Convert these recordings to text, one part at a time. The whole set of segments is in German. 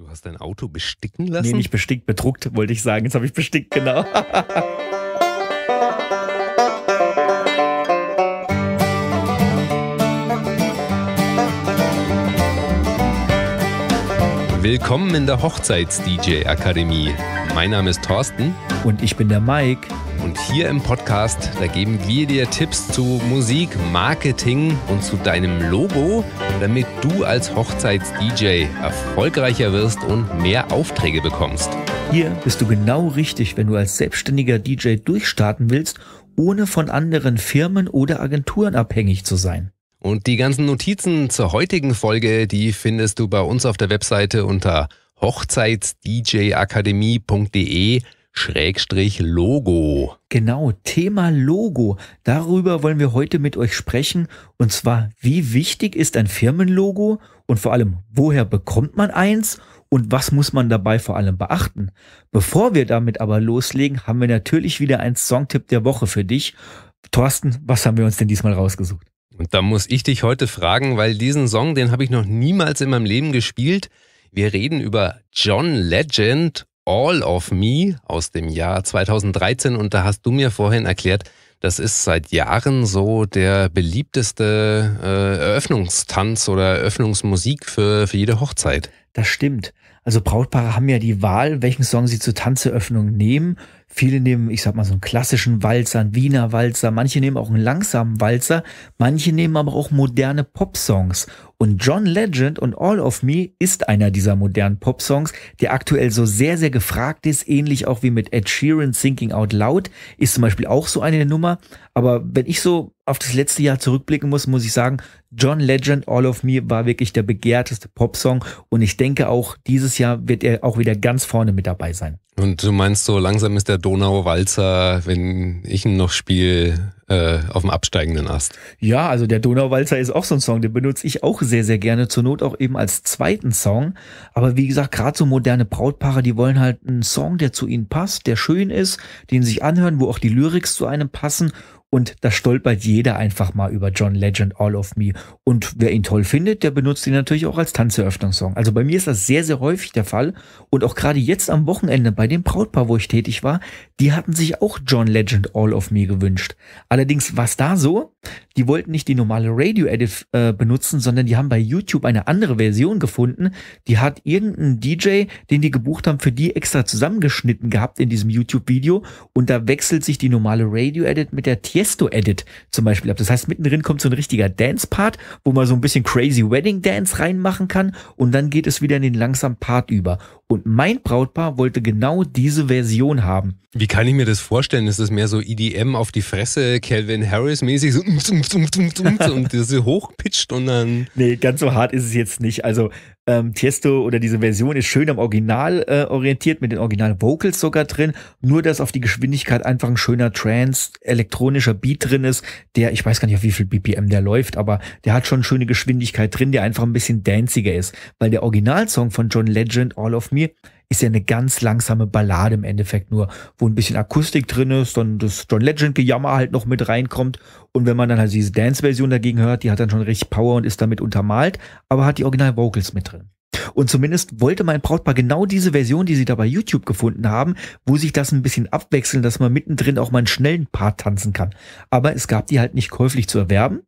Du hast dein Auto besticken lassen? Nee, nicht bestickt, bedruckt, wollte ich sagen. Jetzt habe ich bestickt, genau. Willkommen in der Hochzeits-DJ-Akademie. Mein Name ist Thorsten. Und ich bin der Mike. Und hier im Podcast, da geben wir dir Tipps zu Musik, Marketing und zu deinem Logo, damit du als Hochzeits-DJ erfolgreicher wirst und mehr Aufträge bekommst. Hier bist du genau richtig, wenn du als selbstständiger DJ durchstarten willst, ohne von anderen Firmen oder Agenturen abhängig zu sein. Und die ganzen Notizen zur heutigen Folge, die findest du bei uns auf der Webseite unter hochzeitsdjakademie.de Schrägstrich Logo. Genau, Thema Logo. Darüber wollen wir heute mit euch sprechen. Und zwar, wie wichtig ist ein Firmenlogo und vor allem, woher bekommt man eins und was muss man dabei vor allem beachten? Bevor wir damit aber loslegen, haben wir natürlich wieder einen Songtipp der Woche für dich. Thorsten, was haben wir uns denn diesmal rausgesucht? Und da muss ich dich heute fragen, weil diesen Song, den habe ich noch niemals in meinem Leben gespielt. Wir reden über John Legend, All of Me aus dem Jahr 2013. Und da hast du mir vorhin erklärt, das ist seit Jahren so der beliebteste äh, Eröffnungstanz oder Eröffnungsmusik für, für jede Hochzeit. Das stimmt. Also Brautpaare haben ja die Wahl, welchen Song sie zur Tanzeröffnung nehmen. Viele nehmen, ich sag mal, so einen klassischen Walzer, einen Wiener Walzer, manche nehmen auch einen langsamen Walzer, manche nehmen aber auch moderne Pop-Songs. Und John Legend und All of Me ist einer dieser modernen Pop-Songs, der aktuell so sehr, sehr gefragt ist, ähnlich auch wie mit Ed Sheeran Thinking Out Loud, ist zum Beispiel auch so eine Nummer. Aber wenn ich so auf das letzte Jahr zurückblicken muss, muss ich sagen, John Legend All of Me war wirklich der begehrteste Pop-Song und ich denke auch, dieses Jahr wird er auch wieder ganz vorne mit dabei sein. Und du meinst so, langsam ist der Donauwalzer, wenn ich ihn noch spiele, äh, auf dem absteigenden Ast. Ja, also der Donauwalzer ist auch so ein Song, den benutze ich auch sehr, sehr gerne, zur Not auch eben als zweiten Song. Aber wie gesagt, gerade so moderne Brautpaare, die wollen halt einen Song, der zu ihnen passt, der schön ist, den sie sich anhören, wo auch die Lyrics zu einem passen und da stolpert jeder einfach mal über John Legend, All of Me. Und wer ihn toll findet, der benutzt ihn natürlich auch als Tanzeröffnungssong. Also bei mir ist das sehr, sehr häufig der Fall. Und auch gerade jetzt am Wochenende bei dem Brautpaar, wo ich tätig war, die hatten sich auch John Legend, All of Me gewünscht. Allerdings war es da so, die wollten nicht die normale Radio-Edit äh, benutzen, sondern die haben bei YouTube eine andere Version gefunden. Die hat irgendein DJ, den die gebucht haben, für die extra zusammengeschnitten gehabt in diesem YouTube-Video. Und da wechselt sich die normale Radio-Edit mit der Tier Tiesto-Edit zum Beispiel ab. Das heißt, mittendrin kommt so ein richtiger Dance-Part, wo man so ein bisschen Crazy Wedding Dance reinmachen kann und dann geht es wieder in den langsamen Part über. Und mein Brautpaar wollte genau diese Version haben. Wie kann ich mir das vorstellen? Ist das mehr so EDM auf die Fresse, Calvin Harris mäßig, so und das so hochpitcht und dann. Nee, ganz so hart ist es jetzt nicht. Also ähm, Tiesto oder diese Version ist schön am Original äh, orientiert, mit den originalen Vocals sogar drin. Nur, dass auf die Geschwindigkeit einfach ein schöner Trance, elektronischer Beat drin ist, der, ich weiß gar nicht, auf wie viel BPM der läuft, aber der hat schon schöne Geschwindigkeit drin, der einfach ein bisschen danciger ist. Weil der Originalsong von John Legend, All of Me, mir, ist ja eine ganz langsame Ballade im Endeffekt nur, wo ein bisschen Akustik drin ist, dann das John Legend-Gejammer halt noch mit reinkommt. Und wenn man dann halt diese Dance-Version dagegen hört, die hat dann schon richtig Power und ist damit untermalt, aber hat die Original-Vocals mit drin. Und zumindest wollte mein Brautpaar genau diese Version, die sie da bei YouTube gefunden haben, wo sich das ein bisschen abwechseln, dass man mittendrin auch mal einen schnellen Part tanzen kann. Aber es gab die halt nicht käuflich zu erwerben.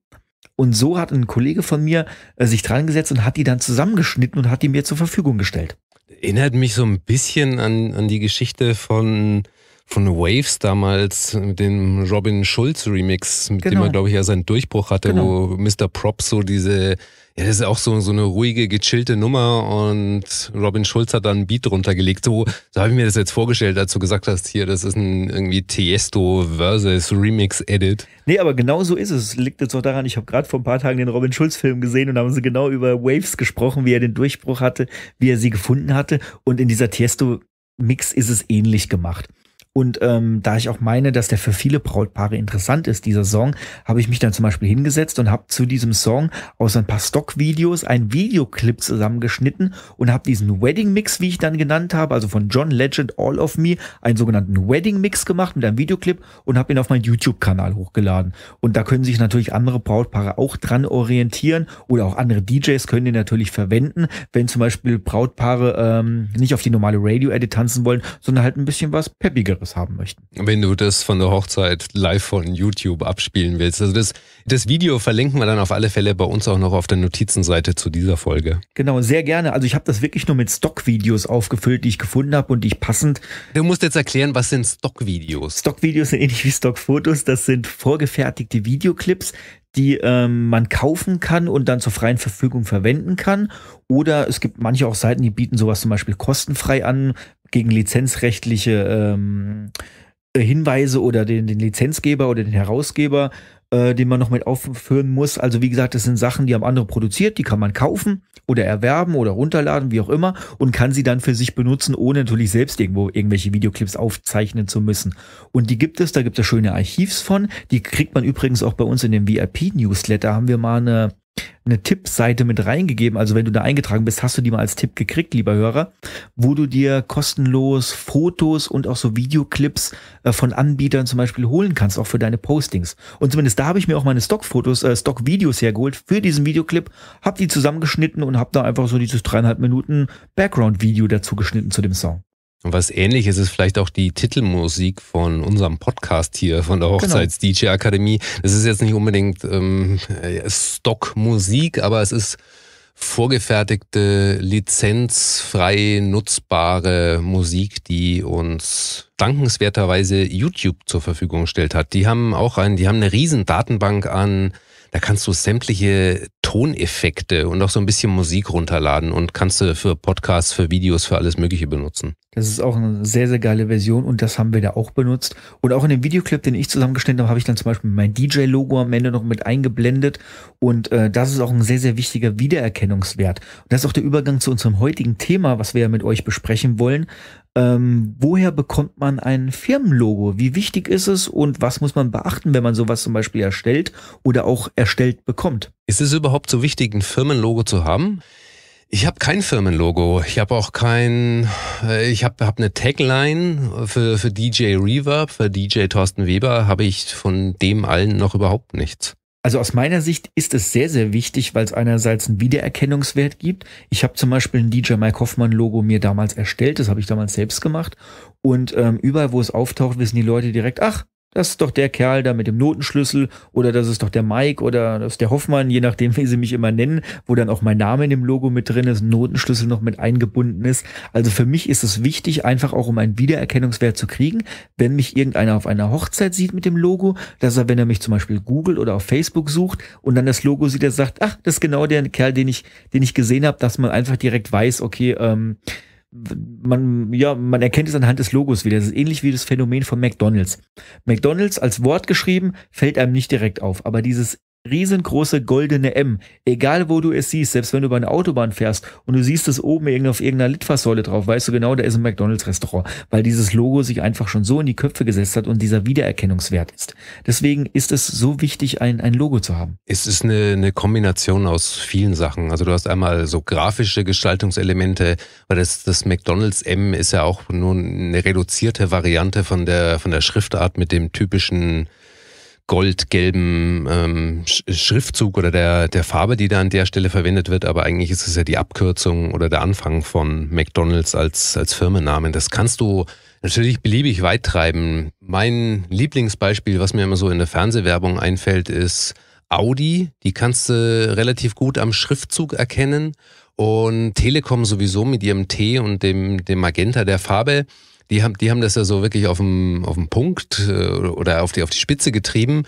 Und so hat ein Kollege von mir äh, sich dran gesetzt und hat die dann zusammengeschnitten und hat die mir zur Verfügung gestellt erinnert mich so ein bisschen an, an die Geschichte von von Waves damals mit dem Robin Schulz Remix, mit genau. dem er, glaube ich, ja seinen Durchbruch hatte, genau. wo Mr. Props so diese, ja, das ist auch so, so eine ruhige, gechillte Nummer und Robin Schulz hat dann einen Beat runtergelegt. So, so habe ich mir das jetzt vorgestellt, als du gesagt hast, hier, das ist ein irgendwie Tiesto versus Remix Edit. Nee, aber genau so ist es. Liegt jetzt auch daran, ich habe gerade vor ein paar Tagen den Robin Schulz Film gesehen und da haben sie genau über Waves gesprochen, wie er den Durchbruch hatte, wie er sie gefunden hatte und in dieser Tiesto Mix ist es ähnlich gemacht. Und ähm, da ich auch meine, dass der für viele Brautpaare interessant ist, dieser Song, habe ich mich dann zum Beispiel hingesetzt und habe zu diesem Song aus ein paar Stockvideos einen Videoclip zusammengeschnitten und habe diesen Wedding Mix, wie ich dann genannt habe, also von John Legend All of Me, einen sogenannten Wedding Mix gemacht mit einem Videoclip und habe ihn auf meinen YouTube-Kanal hochgeladen. Und da können sich natürlich andere Brautpaare auch dran orientieren oder auch andere DJs können den natürlich verwenden, wenn zum Beispiel Brautpaare ähm, nicht auf die normale Radio-Edit tanzen wollen, sondern halt ein bisschen was peppigeres anderes haben möchten. Wenn du das von der Hochzeit live von YouTube abspielen willst. Also das, das Video verlinken wir dann auf alle Fälle bei uns auch noch auf der Notizenseite zu dieser Folge. Genau, sehr gerne. Also ich habe das wirklich nur mit Stockvideos aufgefüllt, die ich gefunden habe und die ich passend. Du musst jetzt erklären, was sind Stockvideos? Stockvideos sind ähnlich wie Stockfotos. Das sind vorgefertigte Videoclips, die ähm, man kaufen kann und dann zur freien Verfügung verwenden kann. Oder es gibt manche auch Seiten, die bieten sowas zum Beispiel kostenfrei an, gegen lizenzrechtliche ähm, äh, Hinweise oder den, den Lizenzgeber oder den Herausgeber, äh, den man noch mit aufführen muss. Also wie gesagt, das sind Sachen, die haben andere produziert, die kann man kaufen oder erwerben oder runterladen, wie auch immer, und kann sie dann für sich benutzen, ohne natürlich selbst irgendwo irgendwelche Videoclips aufzeichnen zu müssen. Und die gibt es, da gibt es schöne Archivs von. Die kriegt man übrigens auch bei uns in dem VIP-Newsletter. Haben wir mal eine eine Tippseite mit reingegeben. Also wenn du da eingetragen bist, hast du die mal als Tipp gekriegt, lieber Hörer, wo du dir kostenlos Fotos und auch so Videoclips äh, von Anbietern zum Beispiel holen kannst, auch für deine Postings. Und zumindest da habe ich mir auch meine Stockfotos, äh, Stockvideos hergeholt für diesen Videoclip, habe die zusammengeschnitten und habe da einfach so dieses dreieinhalb Minuten Background-Video dazu geschnitten zu dem Song. Und was ähnliches ist vielleicht auch die Titelmusik von unserem Podcast hier, von der Hochzeits-DJ-Akademie. Genau. Das ist jetzt nicht unbedingt ähm, äh, Stockmusik, aber es ist vorgefertigte, lizenzfrei nutzbare Musik, die uns dankenswerterweise YouTube zur Verfügung gestellt hat. Die haben auch einen, die haben eine riesen Datenbank an da kannst du sämtliche Toneffekte und auch so ein bisschen Musik runterladen und kannst du für Podcasts, für Videos, für alles Mögliche benutzen. Das ist auch eine sehr, sehr geile Version und das haben wir da auch benutzt. Und auch in dem Videoclip, den ich zusammengestellt habe, habe ich dann zum Beispiel mein DJ-Logo am Ende noch mit eingeblendet. Und äh, das ist auch ein sehr, sehr wichtiger Wiedererkennungswert. Und das ist auch der Übergang zu unserem heutigen Thema, was wir ja mit euch besprechen wollen. Ähm, woher bekommt man ein Firmenlogo? Wie wichtig ist es und was muss man beachten, wenn man sowas zum Beispiel erstellt oder auch erstellt bekommt? Ist es überhaupt so wichtig, ein Firmenlogo zu haben? Ich habe kein Firmenlogo. Ich habe auch kein. Äh, ich habe hab eine Tagline für, für DJ Reverb, für DJ Thorsten Weber habe ich von dem allen noch überhaupt nichts. Also aus meiner Sicht ist es sehr, sehr wichtig, weil es einerseits einen Wiedererkennungswert gibt. Ich habe zum Beispiel ein DJ Mike Hoffmann Logo mir damals erstellt, das habe ich damals selbst gemacht. Und ähm, überall, wo es auftaucht, wissen die Leute direkt, ach, das ist doch der Kerl da mit dem Notenschlüssel oder das ist doch der Mike oder das ist der Hoffmann, je nachdem, wie sie mich immer nennen, wo dann auch mein Name in dem Logo mit drin ist, Notenschlüssel noch mit eingebunden ist. Also für mich ist es wichtig, einfach auch um einen Wiedererkennungswert zu kriegen, wenn mich irgendeiner auf einer Hochzeit sieht mit dem Logo, dass er, wenn er mich zum Beispiel googelt oder auf Facebook sucht und dann das Logo sieht, er sagt, ach, das ist genau der Kerl, den ich, den ich gesehen habe, dass man einfach direkt weiß, okay, ähm, man, ja, man erkennt es anhand des Logos wieder. Das ist ähnlich wie das Phänomen von McDonalds. McDonalds als Wort geschrieben fällt einem nicht direkt auf, aber dieses riesengroße goldene M. Egal wo du es siehst, selbst wenn du über eine Autobahn fährst und du siehst es oben auf irgendeiner Litfaßsäule drauf, weißt du genau, da ist ein McDonalds-Restaurant, weil dieses Logo sich einfach schon so in die Köpfe gesetzt hat und dieser Wiedererkennungswert ist. Deswegen ist es so wichtig, ein, ein Logo zu haben. Es ist eine, eine Kombination aus vielen Sachen. Also du hast einmal so grafische Gestaltungselemente, weil das, das McDonalds M ist ja auch nur eine reduzierte Variante von der, von der Schriftart mit dem typischen goldgelben ähm, Schriftzug oder der, der Farbe, die da an der Stelle verwendet wird, aber eigentlich ist es ja die Abkürzung oder der Anfang von McDonalds als, als Firmennamen. Das kannst du natürlich beliebig weit treiben. Mein Lieblingsbeispiel, was mir immer so in der Fernsehwerbung einfällt, ist Audi. Die kannst du relativ gut am Schriftzug erkennen und Telekom sowieso mit ihrem T und dem, dem Magenta der Farbe die haben, die haben das ja so wirklich auf dem, auf dem Punkt äh, oder auf die, auf die Spitze getrieben.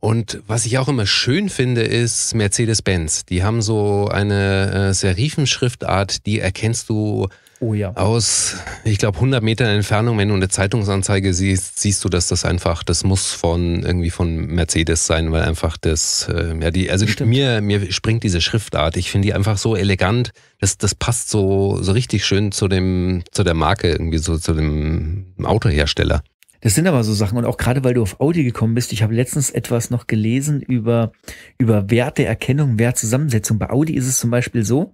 Und was ich auch immer schön finde, ist Mercedes-Benz. Die haben so eine äh, Serifenschriftart, die erkennst du Oh ja. Aus, ich glaube, 100 Metern Entfernung, wenn du eine Zeitungsanzeige siehst, siehst du, dass das einfach, das muss von irgendwie von Mercedes sein, weil einfach das, äh, ja, die, also Stimmt. mir, mir springt diese Schriftart. Ich finde die einfach so elegant. Das, das passt so, so richtig schön zu dem, zu der Marke, irgendwie so zu dem Autohersteller. Das sind aber so Sachen. Und auch gerade, weil du auf Audi gekommen bist, ich habe letztens etwas noch gelesen über, über Werteerkennung, Wertzusammensetzung. Bei Audi ist es zum Beispiel so,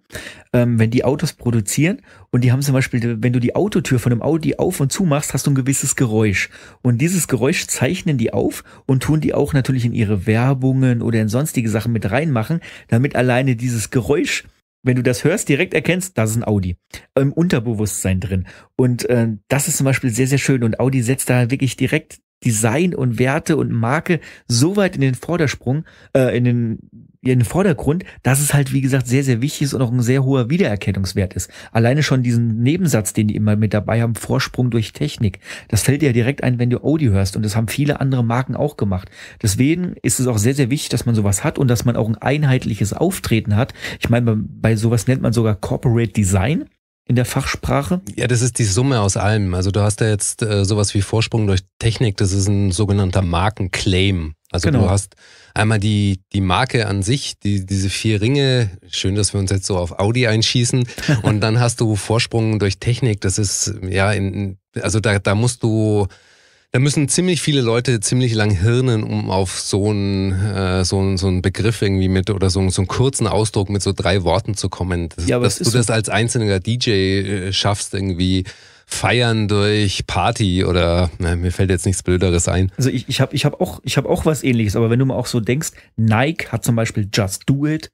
ähm, wenn die Autos produzieren und die haben zum Beispiel, wenn du die Autotür von einem Audi auf und zu machst, hast du ein gewisses Geräusch. Und dieses Geräusch zeichnen die auf und tun die auch natürlich in ihre Werbungen oder in sonstige Sachen mit reinmachen, damit alleine dieses Geräusch wenn du das hörst, direkt erkennst, das ist ein Audi. Im Unterbewusstsein drin. Und äh, das ist zum Beispiel sehr, sehr schön. Und Audi setzt da wirklich direkt Design und Werte und Marke so weit in den Vordersprung, äh, in den in den Vordergrund, dass es halt, wie gesagt, sehr, sehr wichtig ist und auch ein sehr hoher Wiedererkennungswert ist. Alleine schon diesen Nebensatz, den die immer mit dabei haben, Vorsprung durch Technik. Das fällt dir ja direkt ein, wenn du Audi hörst. Und das haben viele andere Marken auch gemacht. Deswegen ist es auch sehr, sehr wichtig, dass man sowas hat und dass man auch ein einheitliches Auftreten hat. Ich meine, bei sowas nennt man sogar Corporate Design in der Fachsprache? Ja, das ist die Summe aus allem. Also du hast da ja jetzt äh, sowas wie Vorsprung durch Technik, das ist ein sogenannter Markenclaim. Also genau. du hast einmal die, die Marke an sich, die, diese vier Ringe, schön, dass wir uns jetzt so auf Audi einschießen. Und dann hast du Vorsprung durch Technik. Das ist, ja, in, also da, da musst du, da müssen ziemlich viele Leute ziemlich lang hirnen, um auf so einen, äh, so, einen, so einen Begriff irgendwie mit oder so, so einen kurzen Ausdruck mit so drei Worten zu kommen. Das, ja, dass du so das als einzelner DJ äh, schaffst, irgendwie Feiern durch Party oder na, ne, mir fällt jetzt nichts Blöderes ein. Also ich, ich habe ich hab auch, ich hab auch was ähnliches, aber wenn du mal auch so denkst, Nike hat zum Beispiel Just Do It,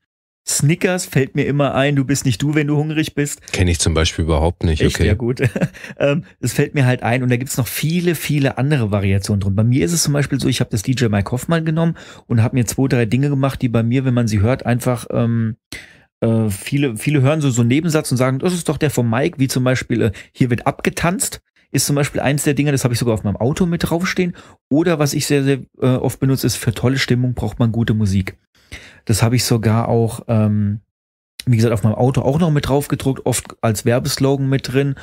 Snickers fällt mir immer ein, du bist nicht du, wenn du hungrig bist. Kenne ich zum Beispiel überhaupt nicht, Echt? okay. Ja, gut. Ähm, es fällt mir halt ein und da gibt's noch viele, viele andere Variationen drin. Bei mir ist es zum Beispiel so, ich habe das DJ Mike Hoffmann genommen und habe mir zwei, drei Dinge gemacht, die bei mir, wenn man sie hört, einfach ähm, äh, viele, viele hören so, so einen Nebensatz und sagen, das ist doch der von Mike, wie zum Beispiel, äh, hier wird abgetanzt, ist zum Beispiel eins der Dinge, das habe ich sogar auf meinem Auto mit draufstehen. Oder was ich sehr, sehr äh, oft benutze, ist, für tolle Stimmung braucht man gute Musik. Das habe ich sogar auch, ähm, wie gesagt, auf meinem Auto auch noch mit drauf gedruckt, oft als Werbeslogan mit drin.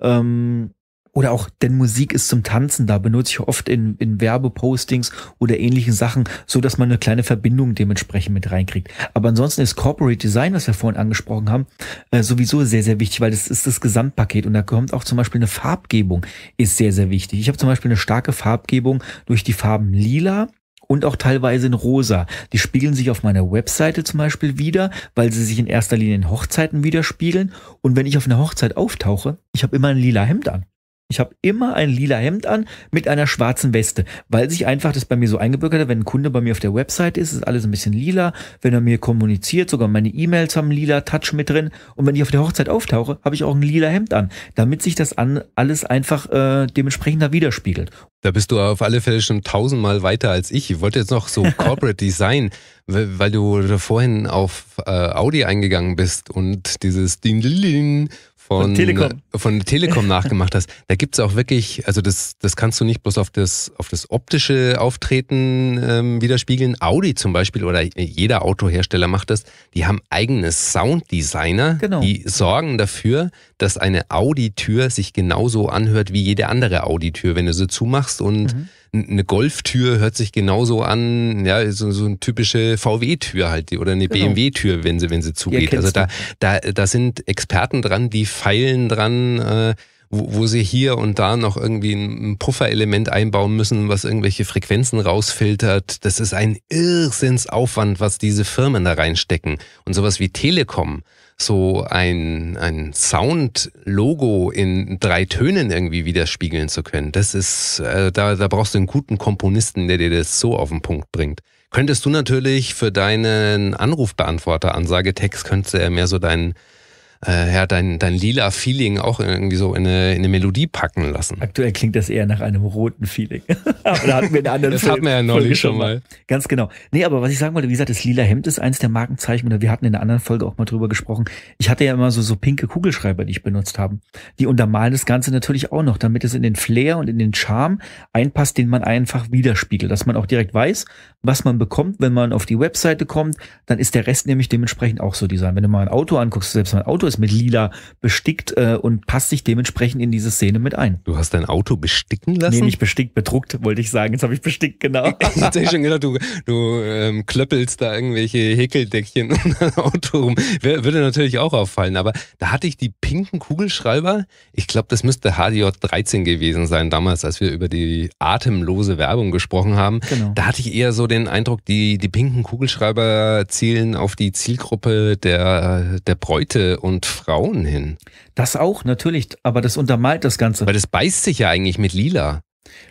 Ähm, oder auch, denn Musik ist zum Tanzen da, benutze ich oft in, in Werbepostings oder ähnlichen Sachen, so dass man eine kleine Verbindung dementsprechend mit reinkriegt. Aber ansonsten ist Corporate Design, was wir vorhin angesprochen haben, äh, sowieso sehr, sehr wichtig, weil das ist das Gesamtpaket. Und da kommt auch zum Beispiel eine Farbgebung, ist sehr, sehr wichtig. Ich habe zum Beispiel eine starke Farbgebung durch die Farben lila, und auch teilweise in rosa. Die spiegeln sich auf meiner Webseite zum Beispiel wieder, weil sie sich in erster Linie in Hochzeiten widerspiegeln. Und wenn ich auf einer Hochzeit auftauche, ich habe immer ein lila Hemd an. Ich habe immer ein lila Hemd an mit einer schwarzen Weste, weil sich einfach das bei mir so eingebürgert hat, wenn ein Kunde bei mir auf der Website ist, ist alles ein bisschen lila, wenn er mir kommuniziert, sogar meine E-Mails haben lila Touch mit drin und wenn ich auf der Hochzeit auftauche, habe ich auch ein lila Hemd an, damit sich das an alles einfach äh, dementsprechender widerspiegelt. Da bist du auf alle Fälle schon tausendmal weiter als ich. Ich wollte jetzt noch so Corporate Design, weil du vorhin auf äh, Audi eingegangen bist und dieses Ding, Ding, Ding von, von Telekom, von Telekom nachgemacht hast. Da gibt es auch wirklich, also das, das kannst du nicht bloß auf das, auf das optische Auftreten ähm, widerspiegeln. Audi zum Beispiel oder jeder Autohersteller macht das. Die haben eigene Sounddesigner, genau. die sorgen dafür, dass eine Audi-Tür sich genauso anhört wie jede andere Audi-Tür, wenn du sie zumachst und mhm eine Golftür hört sich genauso an, ja, so, so eine typische VW-Tür halt oder eine genau. BMW-Tür, wenn sie, wenn sie zugeht. also da, da, da sind Experten dran, die feilen dran, äh, wo, wo sie hier und da noch irgendwie ein Pufferelement einbauen müssen, was irgendwelche Frequenzen rausfiltert. Das ist ein Irrsinnsaufwand, was diese Firmen da reinstecken. Und sowas wie Telekom, so ein, ein Sound-Logo in drei Tönen irgendwie widerspiegeln zu können. Das ist, äh, da, da brauchst du einen guten Komponisten, der dir das so auf den Punkt bringt. Könntest du natürlich für deinen Anrufbeantworter-Ansagetext, könntest du ja mehr so deinen äh, ja, dein, dein lila Feeling auch irgendwie so in eine, in eine Melodie packen lassen. Aktuell klingt das eher nach einem roten Feeling. aber da hatten wir einen anderen Das hatten wir ja neulich schon mal. Ganz genau. Nee, aber was ich sagen wollte, wie gesagt, das lila Hemd ist eins der Markenzeichen. Oder wir hatten in einer anderen Folge auch mal drüber gesprochen. Ich hatte ja immer so, so pinke Kugelschreiber, die ich benutzt habe. Die untermalen das Ganze natürlich auch noch, damit es in den Flair und in den Charme einpasst, den man einfach widerspiegelt. Dass man auch direkt weiß, was man bekommt, wenn man auf die Webseite kommt. Dann ist der Rest nämlich dementsprechend auch so design. Wenn du mal ein Auto anguckst, selbst mein Auto ist ist mit lila bestickt äh, und passt sich dementsprechend in diese Szene mit ein. Du hast dein Auto besticken lassen? Nee, nicht bestickt, bedruckt, wollte ich sagen. Jetzt habe ich bestickt, genau. ich hätte schon gedacht, du, du ähm, klöppelst da irgendwelche Häkeldeckchen um dein Auto rum. Würde natürlich auch auffallen, aber da hatte ich die pinken Kugelschreiber. Ich glaube, das müsste HDJ13 gewesen sein damals, als wir über die atemlose Werbung gesprochen haben. Genau. Da hatte ich eher so den Eindruck, die, die pinken Kugelschreiber zielen auf die Zielgruppe der, der Bräute und und Frauen hin. Das auch, natürlich, aber das untermalt das Ganze. Weil das beißt sich ja eigentlich mit Lila.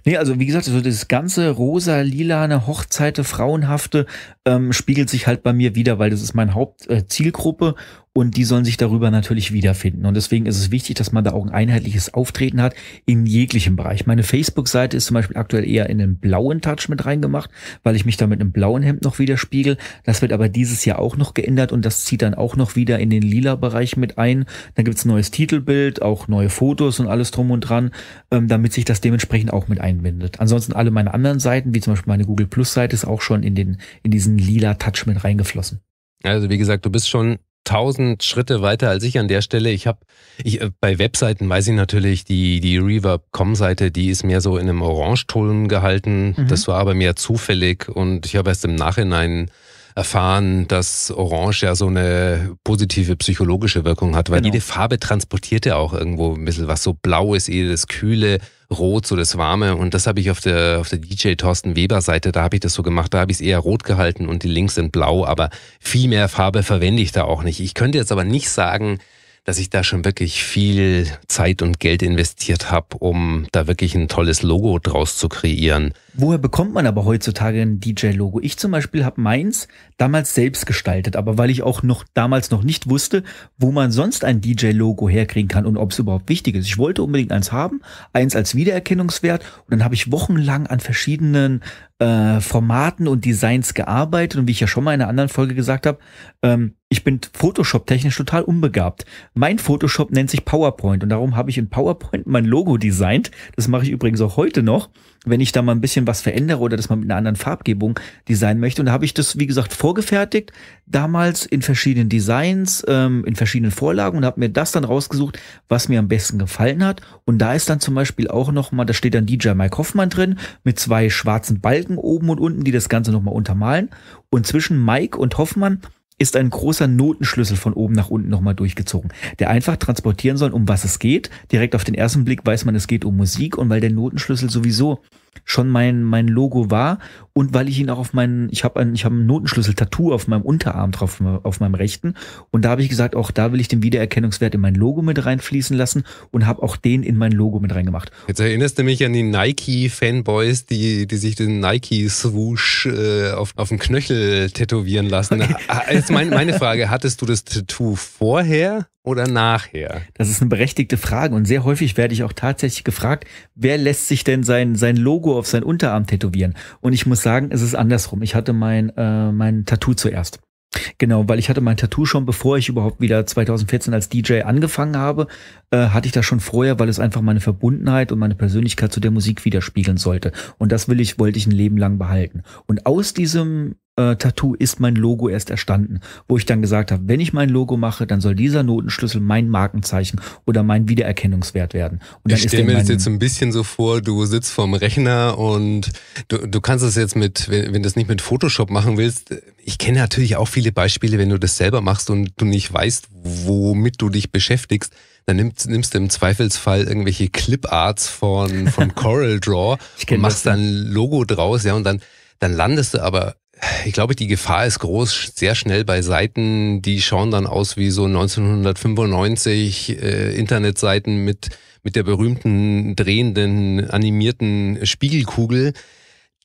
Nee, also wie gesagt, also das ganze rosa, lilane, Hochzeite, Frauenhafte ähm, spiegelt sich halt bei mir wieder, weil das ist meine Hauptzielgruppe äh, und die sollen sich darüber natürlich wiederfinden. Und deswegen ist es wichtig, dass man da auch ein einheitliches Auftreten hat in jeglichem Bereich. Meine Facebook-Seite ist zum Beispiel aktuell eher in den blauen Touch mit reingemacht, weil ich mich da mit einem blauen Hemd noch widerspiegel. Das wird aber dieses Jahr auch noch geändert und das zieht dann auch noch wieder in den lila Bereich mit ein. Da gibt's neues Titelbild, auch neue Fotos und alles drum und dran, ähm, damit sich das dementsprechend auch mit einbindet. Ansonsten alle meine anderen Seiten, wie zum Beispiel meine Google Plus-Seite, ist auch schon in, den, in diesen lila Touch mit reingeflossen. Also wie gesagt, du bist schon tausend Schritte weiter als ich an der Stelle. Ich habe ich, äh, bei Webseiten weiß ich natürlich, die, die Reverb.com-Seite, die ist mehr so in einem Orangeton gehalten. Mhm. Das war aber mehr zufällig und ich habe erst im Nachhinein erfahren, dass Orange ja so eine positive psychologische Wirkung hat, weil genau. jede Farbe transportiert ja auch irgendwo ein bisschen was. So blau ist eh das Kühle, rot so das Warme. Und das habe ich auf der, auf der DJ Thorsten Weber Seite, da habe ich das so gemacht, da habe ich es eher rot gehalten und die Links sind blau, aber viel mehr Farbe verwende ich da auch nicht. Ich könnte jetzt aber nicht sagen, dass ich da schon wirklich viel Zeit und Geld investiert habe, um da wirklich ein tolles Logo draus zu kreieren. Woher bekommt man aber heutzutage ein DJ-Logo? Ich zum Beispiel habe meins damals selbst gestaltet, aber weil ich auch noch damals noch nicht wusste, wo man sonst ein DJ-Logo herkriegen kann und ob es überhaupt wichtig ist. Ich wollte unbedingt eins haben, eins als Wiedererkennungswert und dann habe ich wochenlang an verschiedenen äh, Formaten und Designs gearbeitet und wie ich ja schon mal in einer anderen Folge gesagt habe, ähm, ich bin Photoshop-technisch total unbegabt. Mein Photoshop nennt sich PowerPoint und darum habe ich in PowerPoint mein Logo designt. Das mache ich übrigens auch heute noch wenn ich da mal ein bisschen was verändere oder das mal mit einer anderen Farbgebung designen möchte. Und da habe ich das, wie gesagt, vorgefertigt, damals in verschiedenen Designs, ähm, in verschiedenen Vorlagen und habe mir das dann rausgesucht, was mir am besten gefallen hat. Und da ist dann zum Beispiel auch nochmal, da steht dann DJ Mike Hoffmann drin, mit zwei schwarzen Balken oben und unten, die das Ganze nochmal untermalen. Und zwischen Mike und Hoffmann ist ein großer Notenschlüssel von oben nach unten nochmal durchgezogen, der einfach transportieren soll, um was es geht. Direkt auf den ersten Blick weiß man, es geht um Musik und weil der Notenschlüssel sowieso schon mein, mein Logo war und weil ich ihn auch auf meinen, ich habe einen, ich habe einen Notenschlüssel-Tattoo auf meinem Unterarm drauf, auf meinem rechten und da habe ich gesagt, auch da will ich den Wiedererkennungswert in mein Logo mit reinfließen lassen und habe auch den in mein Logo mit reingemacht. Jetzt erinnerst du mich an die Nike-Fanboys, die, die sich den Nike-Swoosh äh, auf, auf dem Knöchel tätowieren lassen. Ah, jetzt mein, meine Frage, hattest du das Tattoo vorher oder nachher? Das ist eine berechtigte Frage und sehr häufig werde ich auch tatsächlich gefragt, wer lässt sich denn sein, sein Logo auf sein Unterarm tätowieren? Und ich muss sagen, es ist andersrum. Ich hatte mein, äh, mein Tattoo zuerst. Genau, weil ich hatte mein Tattoo schon, bevor ich überhaupt wieder 2014 als DJ angefangen habe, äh, hatte ich das schon vorher, weil es einfach meine Verbundenheit und meine Persönlichkeit zu der Musik widerspiegeln sollte. Und das will ich, wollte ich ein Leben lang behalten. Und aus diesem äh, Tattoo ist mein Logo erst erstanden, wo ich dann gesagt habe, wenn ich mein Logo mache, dann soll dieser Notenschlüssel mein Markenzeichen oder mein Wiedererkennungswert werden. Und dann ich stelle mir das jetzt ein bisschen so vor, du sitzt vorm Rechner und du, du kannst das jetzt mit, wenn, wenn du das nicht mit Photoshop machen willst, ich kenne natürlich auch viele Beispiele, wenn du das selber machst und du nicht weißt, womit du dich beschäftigst, dann nimmst, nimmst du im Zweifelsfall irgendwelche Cliparts von, von Coral Draw und machst dann Logo draus, ja, und dann, dann landest du aber ich glaube, die Gefahr ist groß, sehr schnell bei Seiten, die schauen dann aus wie so 1995 äh, Internetseiten mit, mit der berühmten drehenden animierten Spiegelkugel.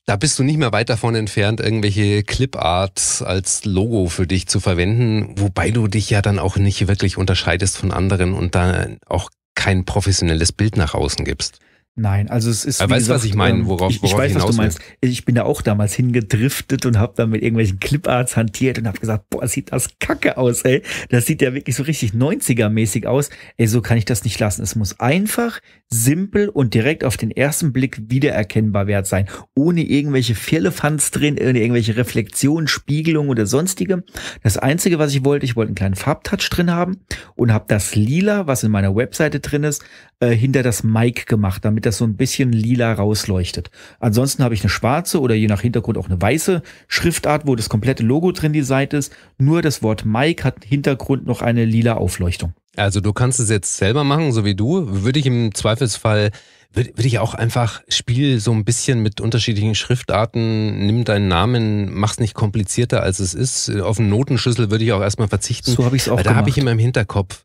Da bist du nicht mehr weit davon entfernt, irgendwelche Cliparts als Logo für dich zu verwenden, wobei du dich ja dann auch nicht wirklich unterscheidest von anderen und da auch kein professionelles Bild nach außen gibst. Nein, also es ist. Aber weißt du, was ich meine? Ähm, worauf, ich, ich worauf weiß, was du meinst. Will. Ich bin da auch damals hingedriftet und habe dann mit irgendwelchen Cliparts hantiert und habe gesagt, boah, sieht das kacke aus, ey. Das sieht ja wirklich so richtig 90er-mäßig aus. Ey, so kann ich das nicht lassen. Es muss einfach, simpel und direkt auf den ersten Blick wiedererkennbar wert sein, ohne irgendwelche Firlefanz drin, ohne irgendwelche Reflexionen, Spiegelung oder sonstige. Das Einzige, was ich wollte, ich wollte einen kleinen Farbtouch drin haben und habe das Lila, was in meiner Webseite drin ist, äh, hinter das Mic gemacht, damit das so ein bisschen lila rausleuchtet. Ansonsten habe ich eine schwarze oder je nach Hintergrund auch eine weiße Schriftart, wo das komplette Logo drin die Seite ist. Nur das Wort Mic hat Hintergrund noch eine lila Aufleuchtung. Also du kannst es jetzt selber machen, so wie du. Würde ich im Zweifelsfall, würde würd ich auch einfach Spiel so ein bisschen mit unterschiedlichen Schriftarten, nimm deinen Namen, mach es nicht komplizierter als es ist. Auf einen Notenschlüssel würde ich auch erstmal verzichten. So habe ich es auch weil Da habe ich immer im Hinterkopf,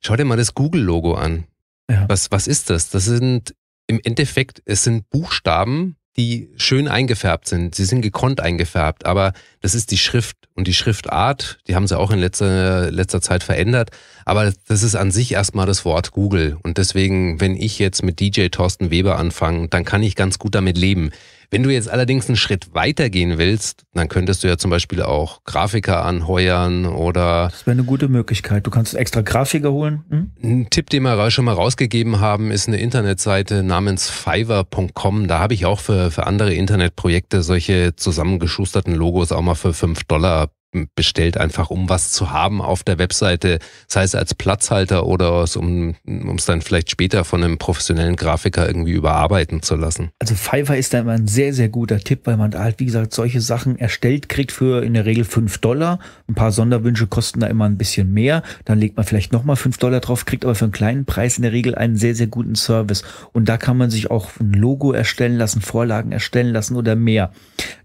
schau dir mal das Google-Logo an. Ja. Was, was ist das? Das sind im Endeffekt, es sind Buchstaben, die schön eingefärbt sind. Sie sind gekonnt eingefärbt, aber das ist die Schrift und die Schriftart, die haben sie auch in letzter, letzter Zeit verändert. Aber das ist an sich erstmal das Wort Google. Und deswegen, wenn ich jetzt mit DJ Thorsten Weber anfange, dann kann ich ganz gut damit leben. Wenn du jetzt allerdings einen Schritt weitergehen willst, dann könntest du ja zum Beispiel auch Grafiker anheuern oder. Das wäre eine gute Möglichkeit. Du kannst extra Grafiker holen. Hm? Ein Tipp, den wir schon mal rausgegeben haben, ist eine Internetseite namens fiverr.com. Da habe ich auch für, für andere Internetprojekte solche zusammengeschusterten Logos auch mal für 5 Dollar bestellt, einfach um was zu haben auf der Webseite, sei es als Platzhalter oder um es dann vielleicht später von einem professionellen Grafiker irgendwie überarbeiten zu lassen. Also Fiverr ist da immer ein sehr, sehr guter Tipp, weil man halt, wie gesagt, solche Sachen erstellt kriegt für in der Regel 5 Dollar. Ein paar Sonderwünsche kosten da immer ein bisschen mehr. Dann legt man vielleicht nochmal 5 Dollar drauf, kriegt aber für einen kleinen Preis in der Regel einen sehr, sehr guten Service. Und da kann man sich auch ein Logo erstellen lassen, Vorlagen erstellen lassen oder mehr.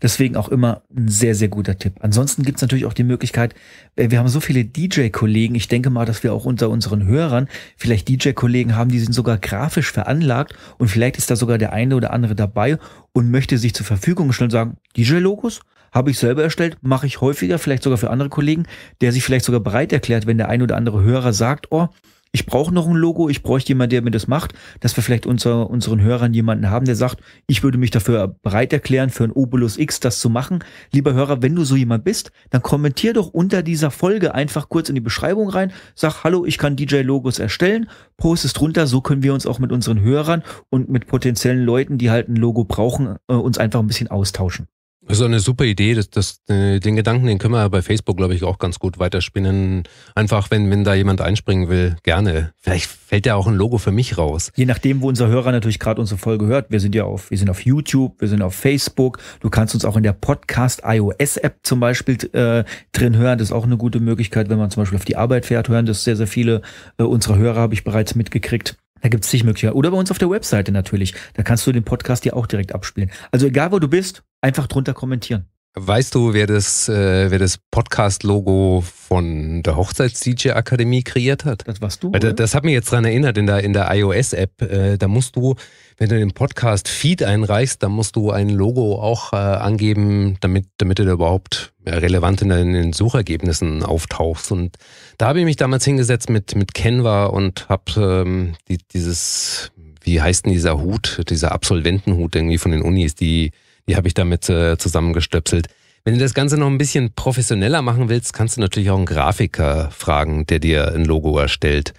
Deswegen auch immer ein sehr, sehr guter Tipp. Ansonsten gibt es natürlich natürlich auch die Möglichkeit, äh, wir haben so viele DJ-Kollegen, ich denke mal, dass wir auch unter unseren Hörern vielleicht DJ-Kollegen haben, die sind sogar grafisch veranlagt und vielleicht ist da sogar der eine oder andere dabei und möchte sich zur Verfügung stellen und sagen, DJ-Logos? Habe ich selber erstellt, mache ich häufiger, vielleicht sogar für andere Kollegen, der sich vielleicht sogar bereit erklärt, wenn der ein oder andere Hörer sagt, oh, ich brauche noch ein Logo, ich bräuchte jemanden, der mir das macht, dass wir vielleicht unser, unseren Hörern jemanden haben, der sagt, ich würde mich dafür bereit erklären, für ein Obolus X das zu machen. Lieber Hörer, wenn du so jemand bist, dann kommentier doch unter dieser Folge einfach kurz in die Beschreibung rein, sag, hallo, ich kann DJ-Logos erstellen, post es drunter, so können wir uns auch mit unseren Hörern und mit potenziellen Leuten, die halt ein Logo brauchen, äh, uns einfach ein bisschen austauschen. Das ist eine super Idee. Das, das, äh, den Gedanken, den können wir bei Facebook, glaube ich, auch ganz gut weiterspinnen. Einfach, wenn, wenn da jemand einspringen will, gerne. Vielleicht fällt ja auch ein Logo für mich raus. Je nachdem, wo unser Hörer natürlich gerade unsere Folge hört. Wir sind ja auf, wir sind auf YouTube, wir sind auf Facebook. Du kannst uns auch in der Podcast iOS App zum Beispiel äh, drin hören. Das ist auch eine gute Möglichkeit, wenn man zum Beispiel auf die Arbeit fährt, hören das sehr, sehr viele äh, unserer Hörer, habe ich bereits mitgekriegt. Da gibt es zig Möglichkeiten. Oder bei uns auf der Webseite natürlich. Da kannst du den Podcast dir auch direkt abspielen. Also egal, wo du bist, einfach drunter kommentieren. Weißt du, wer das, äh, das Podcast-Logo von der Hochzeits-DJ-Akademie kreiert hat? Das warst du. Das, das hat mich jetzt daran erinnert, in der, in der iOS-App, äh, da musst du, wenn du den Podcast-Feed einreichst, dann musst du ein Logo auch äh, angeben, damit, damit da überhaupt relevant in den Suchergebnissen auftauchst. Und da habe ich mich damals hingesetzt mit, mit Canva und habe ähm, die, dieses, wie heißt denn dieser Hut, dieser Absolventenhut irgendwie von den Unis, die, die habe ich damit äh, zusammengestöpselt. Wenn du das Ganze noch ein bisschen professioneller machen willst, kannst du natürlich auch einen Grafiker fragen, der dir ein Logo erstellt.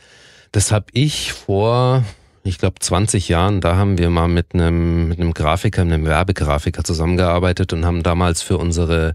Das habe ich vor, ich glaube, 20 Jahren, da haben wir mal mit einem, mit einem Grafiker, einem Werbegrafiker zusammengearbeitet und haben damals für unsere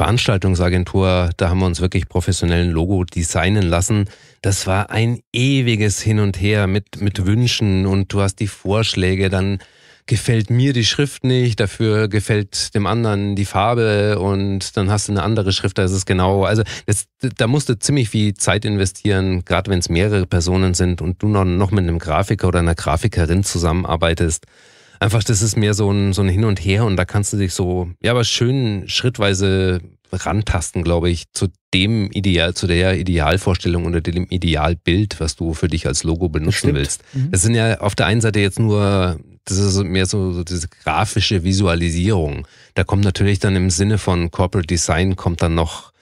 Veranstaltungsagentur, da haben wir uns wirklich professionellen Logo designen lassen. Das war ein ewiges Hin und Her mit, mit Wünschen und du hast die Vorschläge, dann gefällt mir die Schrift nicht, dafür gefällt dem anderen die Farbe und dann hast du eine andere Schrift, da ist es genau. Also das, da musst du ziemlich viel Zeit investieren, gerade wenn es mehrere Personen sind und du noch, noch mit einem Grafiker oder einer Grafikerin zusammenarbeitest einfach, das ist mehr so ein, so ein Hin und Her und da kannst du dich so, ja, aber schön schrittweise rantasten, glaube ich, zu dem Ideal, zu der Idealvorstellung oder dem Idealbild, was du für dich als Logo benutzen willst. Mhm. Das sind ja auf der einen Seite jetzt nur, das ist mehr so, so diese grafische Visualisierung. Da kommt natürlich dann im Sinne von Corporate Design kommt dann noch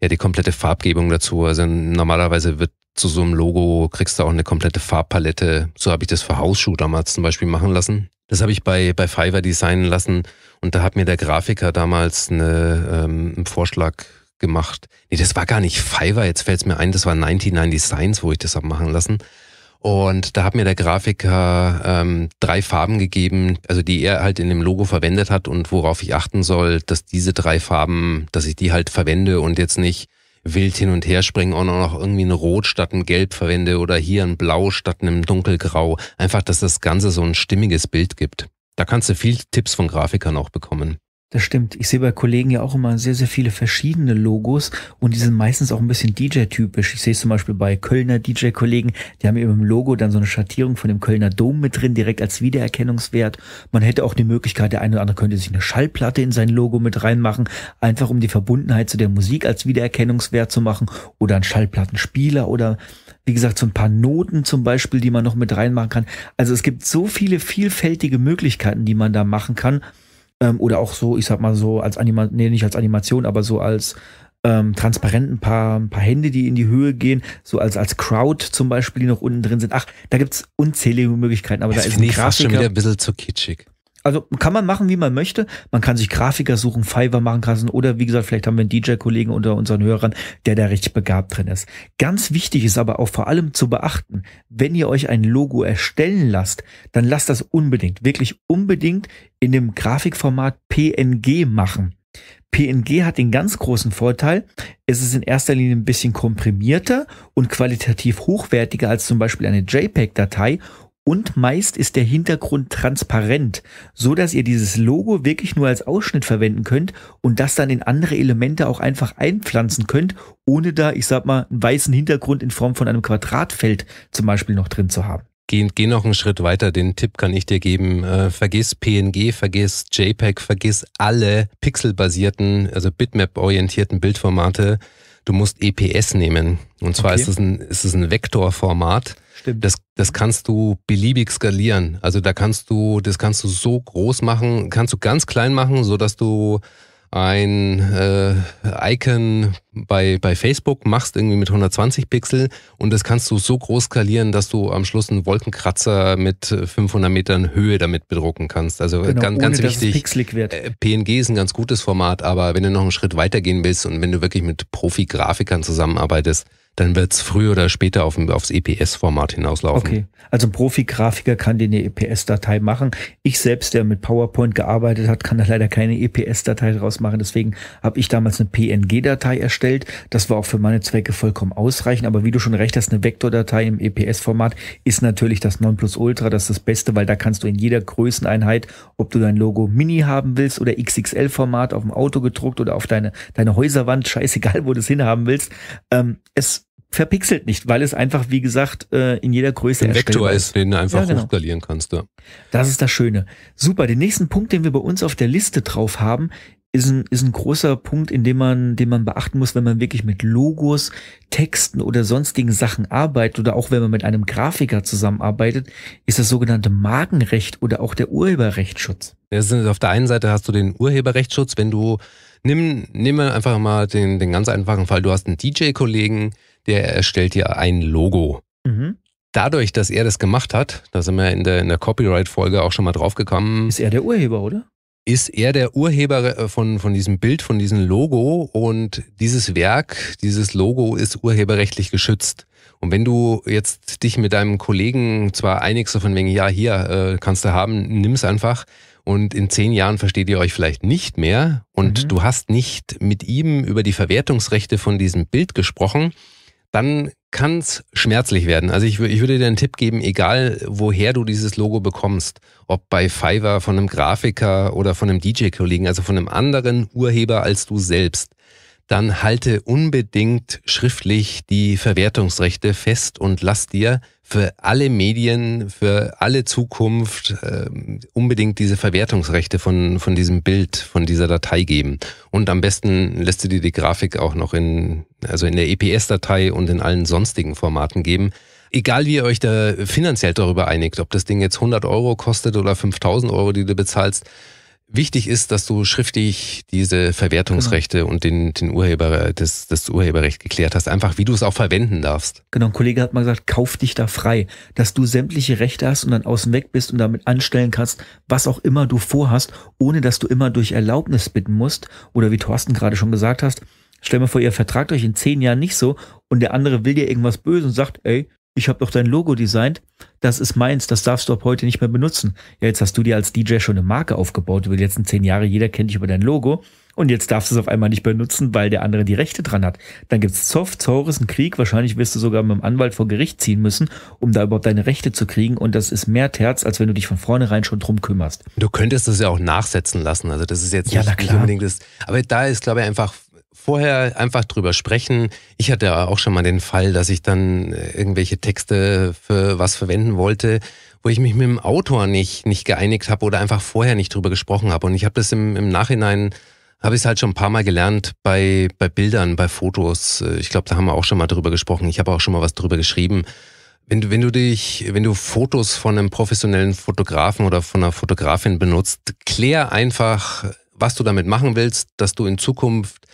ja die komplette Farbgebung dazu. Also normalerweise wird zu so einem Logo kriegst du auch eine komplette Farbpalette. So habe ich das für Hausschuh damals zum Beispiel machen lassen. Das habe ich bei, bei Fiverr designen lassen und da hat mir der Grafiker damals eine, ähm, einen Vorschlag gemacht. Nee, das war gar nicht Fiverr, jetzt fällt es mir ein, das war 99 Designs, wo ich das habe machen lassen. Und da hat mir der Grafiker ähm, drei Farben gegeben, also die er halt in dem Logo verwendet hat und worauf ich achten soll, dass diese drei Farben, dass ich die halt verwende und jetzt nicht wild hin und her springen und auch noch irgendwie ein Rot statt ein Gelb verwende oder hier ein Blau statt einem Dunkelgrau. Einfach, dass das Ganze so ein stimmiges Bild gibt. Da kannst du viel Tipps von Grafikern auch bekommen. Das stimmt. Ich sehe bei Kollegen ja auch immer sehr, sehr viele verschiedene Logos und die sind meistens auch ein bisschen DJ-typisch. Ich sehe es zum Beispiel bei Kölner DJ-Kollegen, die haben eben im Logo dann so eine Schattierung von dem Kölner Dom mit drin, direkt als Wiedererkennungswert. Man hätte auch die Möglichkeit, der eine oder andere könnte sich eine Schallplatte in sein Logo mit reinmachen, einfach um die Verbundenheit zu der Musik als Wiedererkennungswert zu machen oder einen Schallplattenspieler oder wie gesagt, so ein paar Noten zum Beispiel, die man noch mit reinmachen kann. Also es gibt so viele vielfältige Möglichkeiten, die man da machen kann ähm, oder auch so, ich sag mal so, als Animation, nee, nicht als Animation, aber so als ähm, transparent ein paar, ein paar Hände, die in die Höhe gehen, so als, als Crowd zum Beispiel, die noch unten drin sind. Ach, da gibt's unzählige Möglichkeiten, aber das da ist ein Grafiker. Fast schon wieder ein bisschen zu kitschig also kann man machen, wie man möchte. Man kann sich Grafiker suchen, Fiverr machen lassen oder wie gesagt, vielleicht haben wir einen DJ-Kollegen unter unseren Hörern, der da richtig begabt drin ist. Ganz wichtig ist aber auch vor allem zu beachten, wenn ihr euch ein Logo erstellen lasst, dann lasst das unbedingt, wirklich unbedingt in dem Grafikformat PNG machen. PNG hat den ganz großen Vorteil, es ist in erster Linie ein bisschen komprimierter und qualitativ hochwertiger als zum Beispiel eine JPEG-Datei und meist ist der Hintergrund transparent, so dass ihr dieses Logo wirklich nur als Ausschnitt verwenden könnt und das dann in andere Elemente auch einfach einpflanzen könnt, ohne da, ich sag mal, einen weißen Hintergrund in Form von einem Quadratfeld zum Beispiel noch drin zu haben. Geh, geh noch einen Schritt weiter, den Tipp kann ich dir geben. Äh, vergiss PNG, vergiss JPEG, vergiss alle pixelbasierten, also Bitmap-orientierten Bildformate. Du musst EPS nehmen. Und zwar okay. ist, es ein, ist es ein Vektorformat. Stimmt. Das, das kannst du beliebig skalieren. Also da kannst du, das kannst du so groß machen, kannst du ganz klein machen, so dass du ein äh, Icon bei, bei Facebook machst, irgendwie mit 120 Pixel und das kannst du so groß skalieren, dass du am Schluss einen Wolkenkratzer mit 500 Metern Höhe damit bedrucken kannst. Also genau, ganz, ohne, ganz wichtig, PNG äh, ist ein ganz gutes Format, aber wenn du noch einen Schritt weiter gehen willst und wenn du wirklich mit Profi-Grafikern zusammenarbeitest, dann wird es früher oder später auf, aufs EPS-Format hinauslaufen. Okay, also Profi-Grafiker kann den eine EPS-Datei machen. Ich selbst, der mit PowerPoint gearbeitet hat, kann da leider keine EPS-Datei draus machen. Deswegen habe ich damals eine PNG-Datei erstellt. Das war auch für meine Zwecke vollkommen ausreichend. Aber wie du schon recht hast, eine Vektordatei im EPS-Format ist natürlich das Nonplusultra, das ist das Beste, weil da kannst du in jeder Größeneinheit, ob du dein Logo Mini haben willst oder XXL-Format auf dem Auto gedruckt oder auf deine, deine Häuserwand, scheißegal, wo du es hinhaben willst, ähm, es verpixelt nicht, weil es einfach, wie gesagt, äh, in jeder Größe ein Vektor ist, den du einfach ja, genau. hochskalieren kannst. Ja. Das ist das Schöne. Super, den nächsten Punkt, den wir bei uns auf der Liste drauf haben, ist ein, ist ein großer Punkt, in dem man, den man beachten muss, wenn man wirklich mit Logos, Texten oder sonstigen Sachen arbeitet oder auch wenn man mit einem Grafiker zusammenarbeitet, ist das sogenannte Markenrecht oder auch der Urheberrechtsschutz. Das auf der einen Seite hast du den Urheberrechtsschutz, wenn du, nimm, nimm einfach mal den, den ganz einfachen Fall, du hast einen DJ-Kollegen, der erstellt ja ein Logo. Mhm. Dadurch, dass er das gemacht hat, da sind wir in der, in der Copyright-Folge auch schon mal drauf gekommen. Ist er der Urheber, oder? Ist er der Urheber äh, von, von diesem Bild, von diesem Logo und dieses Werk, dieses Logo ist urheberrechtlich geschützt. Und wenn du jetzt dich mit deinem Kollegen zwar einigst von wegen, ja, hier äh, kannst du haben, nimm's einfach. Und in zehn Jahren versteht ihr euch vielleicht nicht mehr und mhm. du hast nicht mit ihm über die Verwertungsrechte von diesem Bild gesprochen, dann kann es schmerzlich werden. Also ich, ich, würde dir einen Tipp geben, egal woher du dieses Logo bekommst, ob bei Fiverr von einem Grafiker oder von einem DJ-Kollegen, also von einem anderen Urheber als du selbst dann halte unbedingt schriftlich die Verwertungsrechte fest und lass dir für alle Medien, für alle Zukunft äh, unbedingt diese Verwertungsrechte von, von diesem Bild, von dieser Datei geben. Und am besten lässt du dir die Grafik auch noch in, also in der EPS-Datei und in allen sonstigen Formaten geben. Egal wie ihr euch da finanziell darüber einigt, ob das Ding jetzt 100 Euro kostet oder 5000 Euro, die du bezahlst, Wichtig ist, dass du schriftlich diese Verwertungsrechte genau. und den, den Urheber, das, das Urheberrecht geklärt hast. Einfach, wie du es auch verwenden darfst. Genau, ein Kollege hat mal gesagt, kauf dich da frei, dass du sämtliche Rechte hast und dann außen weg bist und damit anstellen kannst, was auch immer du vorhast, ohne dass du immer durch Erlaubnis bitten musst. Oder wie Thorsten gerade schon gesagt hast, stell mir vor, ihr vertragt euch in zehn Jahren nicht so und der andere will dir irgendwas böse und sagt, ey, ich habe doch dein Logo designt, das ist meins, das darfst du ab heute nicht mehr benutzen. Ja, jetzt hast du dir als DJ schon eine Marke aufgebaut über die letzten zehn Jahre, jeder kennt dich über dein Logo und jetzt darfst du es auf einmal nicht benutzen, weil der andere die Rechte dran hat. Dann gibt es Soft, Zores, einen Krieg, wahrscheinlich wirst du sogar mit dem Anwalt vor Gericht ziehen müssen, um da überhaupt deine Rechte zu kriegen und das ist mehr Terz, als wenn du dich von vornherein schon drum kümmerst. Du könntest das ja auch nachsetzen lassen, also das ist jetzt nicht, nicht unbedingt das, aber da ist glaube ich einfach vorher einfach drüber sprechen. Ich hatte auch schon mal den Fall, dass ich dann äh, irgendwelche Texte für was verwenden wollte, wo ich mich mit dem Autor nicht, nicht geeinigt habe oder einfach vorher nicht drüber gesprochen habe. Und ich habe das im, im Nachhinein, habe ich es halt schon ein paar Mal gelernt bei, bei Bildern, bei Fotos. Äh, ich glaube, da haben wir auch schon mal drüber gesprochen. Ich habe auch schon mal was drüber geschrieben. Wenn du, wenn du dich, wenn du Fotos von einem professionellen Fotografen oder von einer Fotografin benutzt, klär einfach, was du damit machen willst, dass du in Zukunft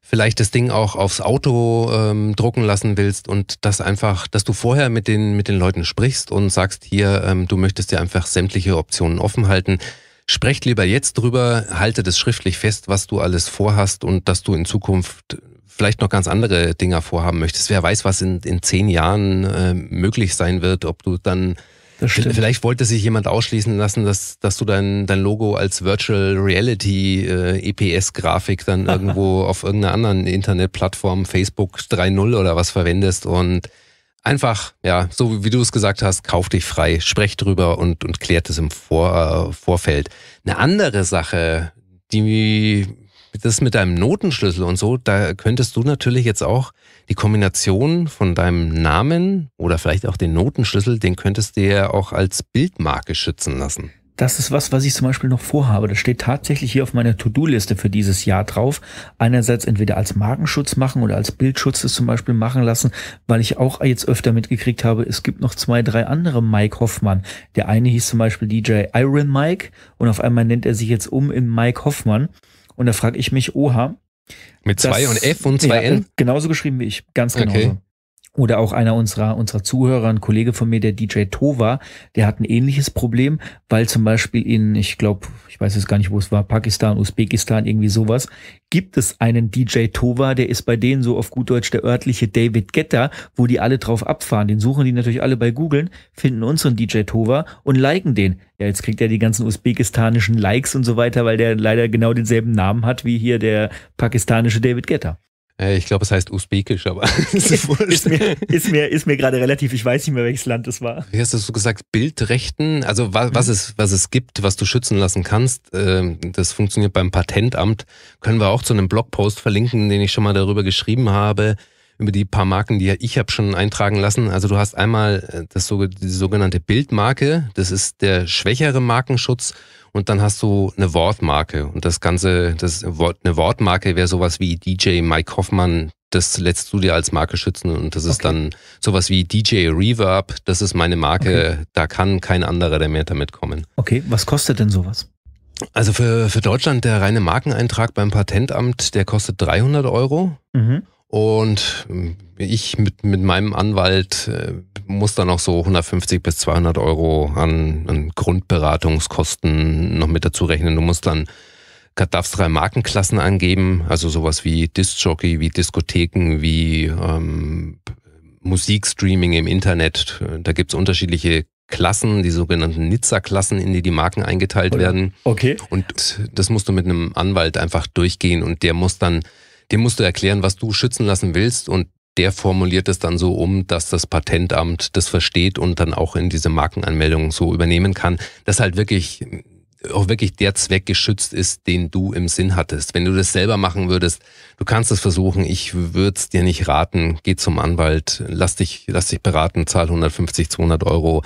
vielleicht das Ding auch aufs Auto ähm, drucken lassen willst und das einfach, dass du vorher mit den, mit den Leuten sprichst und sagst hier, ähm, du möchtest dir einfach sämtliche Optionen offen halten. Sprecht lieber jetzt drüber, halte das schriftlich fest, was du alles vorhast und dass du in Zukunft vielleicht noch ganz andere Dinge vorhaben möchtest. Wer weiß, was in, in zehn Jahren äh, möglich sein wird, ob du dann Vielleicht wollte sich jemand ausschließen lassen, dass, dass du dein, dein Logo als Virtual Reality äh, EPS-Grafik dann irgendwo auf irgendeiner anderen Internetplattform, Facebook 3.0 oder was verwendest und einfach, ja, so wie du es gesagt hast, kauf dich frei, sprech drüber und, und klärt es im Vor, äh, Vorfeld. Eine andere Sache, die das mit deinem Notenschlüssel und so, da könntest du natürlich jetzt auch die Kombination von deinem Namen oder vielleicht auch den Notenschlüssel, den könntest du ja auch als Bildmarke schützen lassen. Das ist was, was ich zum Beispiel noch vorhabe. Das steht tatsächlich hier auf meiner To-Do-Liste für dieses Jahr drauf. Einerseits entweder als Markenschutz machen oder als Bildschutz das zum Beispiel machen lassen, weil ich auch jetzt öfter mitgekriegt habe, es gibt noch zwei, drei andere Mike Hoffmann. Der eine hieß zum Beispiel DJ Iron Mike und auf einmal nennt er sich jetzt um in Mike Hoffmann. Und da frage ich mich, oha. Mit zwei das, und F und zwei ja, N? Genauso geschrieben wie ich, ganz genau. Okay. Oder auch einer unserer, unserer Zuhörer, ein Kollege von mir, der DJ Tova, der hat ein ähnliches Problem, weil zum Beispiel in, ich glaube, ich weiß jetzt gar nicht, wo es war, Pakistan, Usbekistan, irgendwie sowas, gibt es einen DJ Tova, der ist bei denen so auf gut Deutsch der örtliche David Getter, wo die alle drauf abfahren. Den suchen die natürlich alle bei Google, finden unseren DJ Tova und liken den. Ja, jetzt kriegt er die ganzen usbekistanischen Likes und so weiter, weil der leider genau denselben Namen hat wie hier der pakistanische David Getter. Äh, ich glaube, es heißt usbekisch, aber ist, mir, ist mir, ist mir gerade relativ, ich weiß nicht mehr, welches Land es war. Wie hast du so gesagt, Bildrechten? Also was, was, mhm. es, was es gibt, was du schützen lassen kannst, ähm, das funktioniert beim Patentamt. Können wir auch zu einem Blogpost verlinken, den ich schon mal darüber geschrieben habe, über die paar Marken, die ich habe schon eintragen lassen. Also du hast einmal äh, das, die sogenannte Bildmarke, das ist der schwächere Markenschutz und dann hast du eine Wortmarke. Und das Ganze, das Wort, eine Wortmarke wäre sowas wie DJ Mike Hoffmann, das lässt du dir als Marke schützen und das ist okay. dann sowas wie DJ Reverb, das ist meine Marke, okay. da kann kein anderer mehr damit kommen. Okay, was kostet denn sowas? Also für, für Deutschland der reine Markeneintrag beim Patentamt, der kostet 300 Euro. Mhm. Und ähm, ich mit, mit meinem Anwalt äh, muss dann auch so 150 bis 200 Euro an, an Grundberatungskosten noch mit dazu rechnen. Du musst dann darfst drei Markenklassen angeben, also sowas wie Discjockey, wie Diskotheken, wie ähm, Musikstreaming im Internet. Da gibt's unterschiedliche Klassen, die sogenannten Nizza-Klassen, in die die Marken eingeteilt okay. Oh werden. Okay. Und das musst du mit einem Anwalt einfach durchgehen und der muss dann dem musst du erklären, was du schützen lassen willst und der formuliert es dann so um, dass das Patentamt das versteht und dann auch in diese Markenanmeldung so übernehmen kann, dass halt wirklich auch wirklich der Zweck geschützt ist, den du im Sinn hattest. Wenn du das selber machen würdest, du kannst es versuchen, ich würde es dir nicht raten, geh zum Anwalt, lass dich, lass dich beraten, zahl 150, 200 Euro.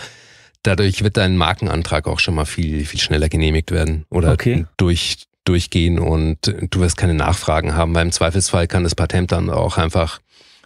Dadurch wird dein Markenantrag auch schon mal viel, viel schneller genehmigt werden oder okay. durch, durchgehen und du wirst keine Nachfragen haben, weil im Zweifelsfall kann das Patent dann auch einfach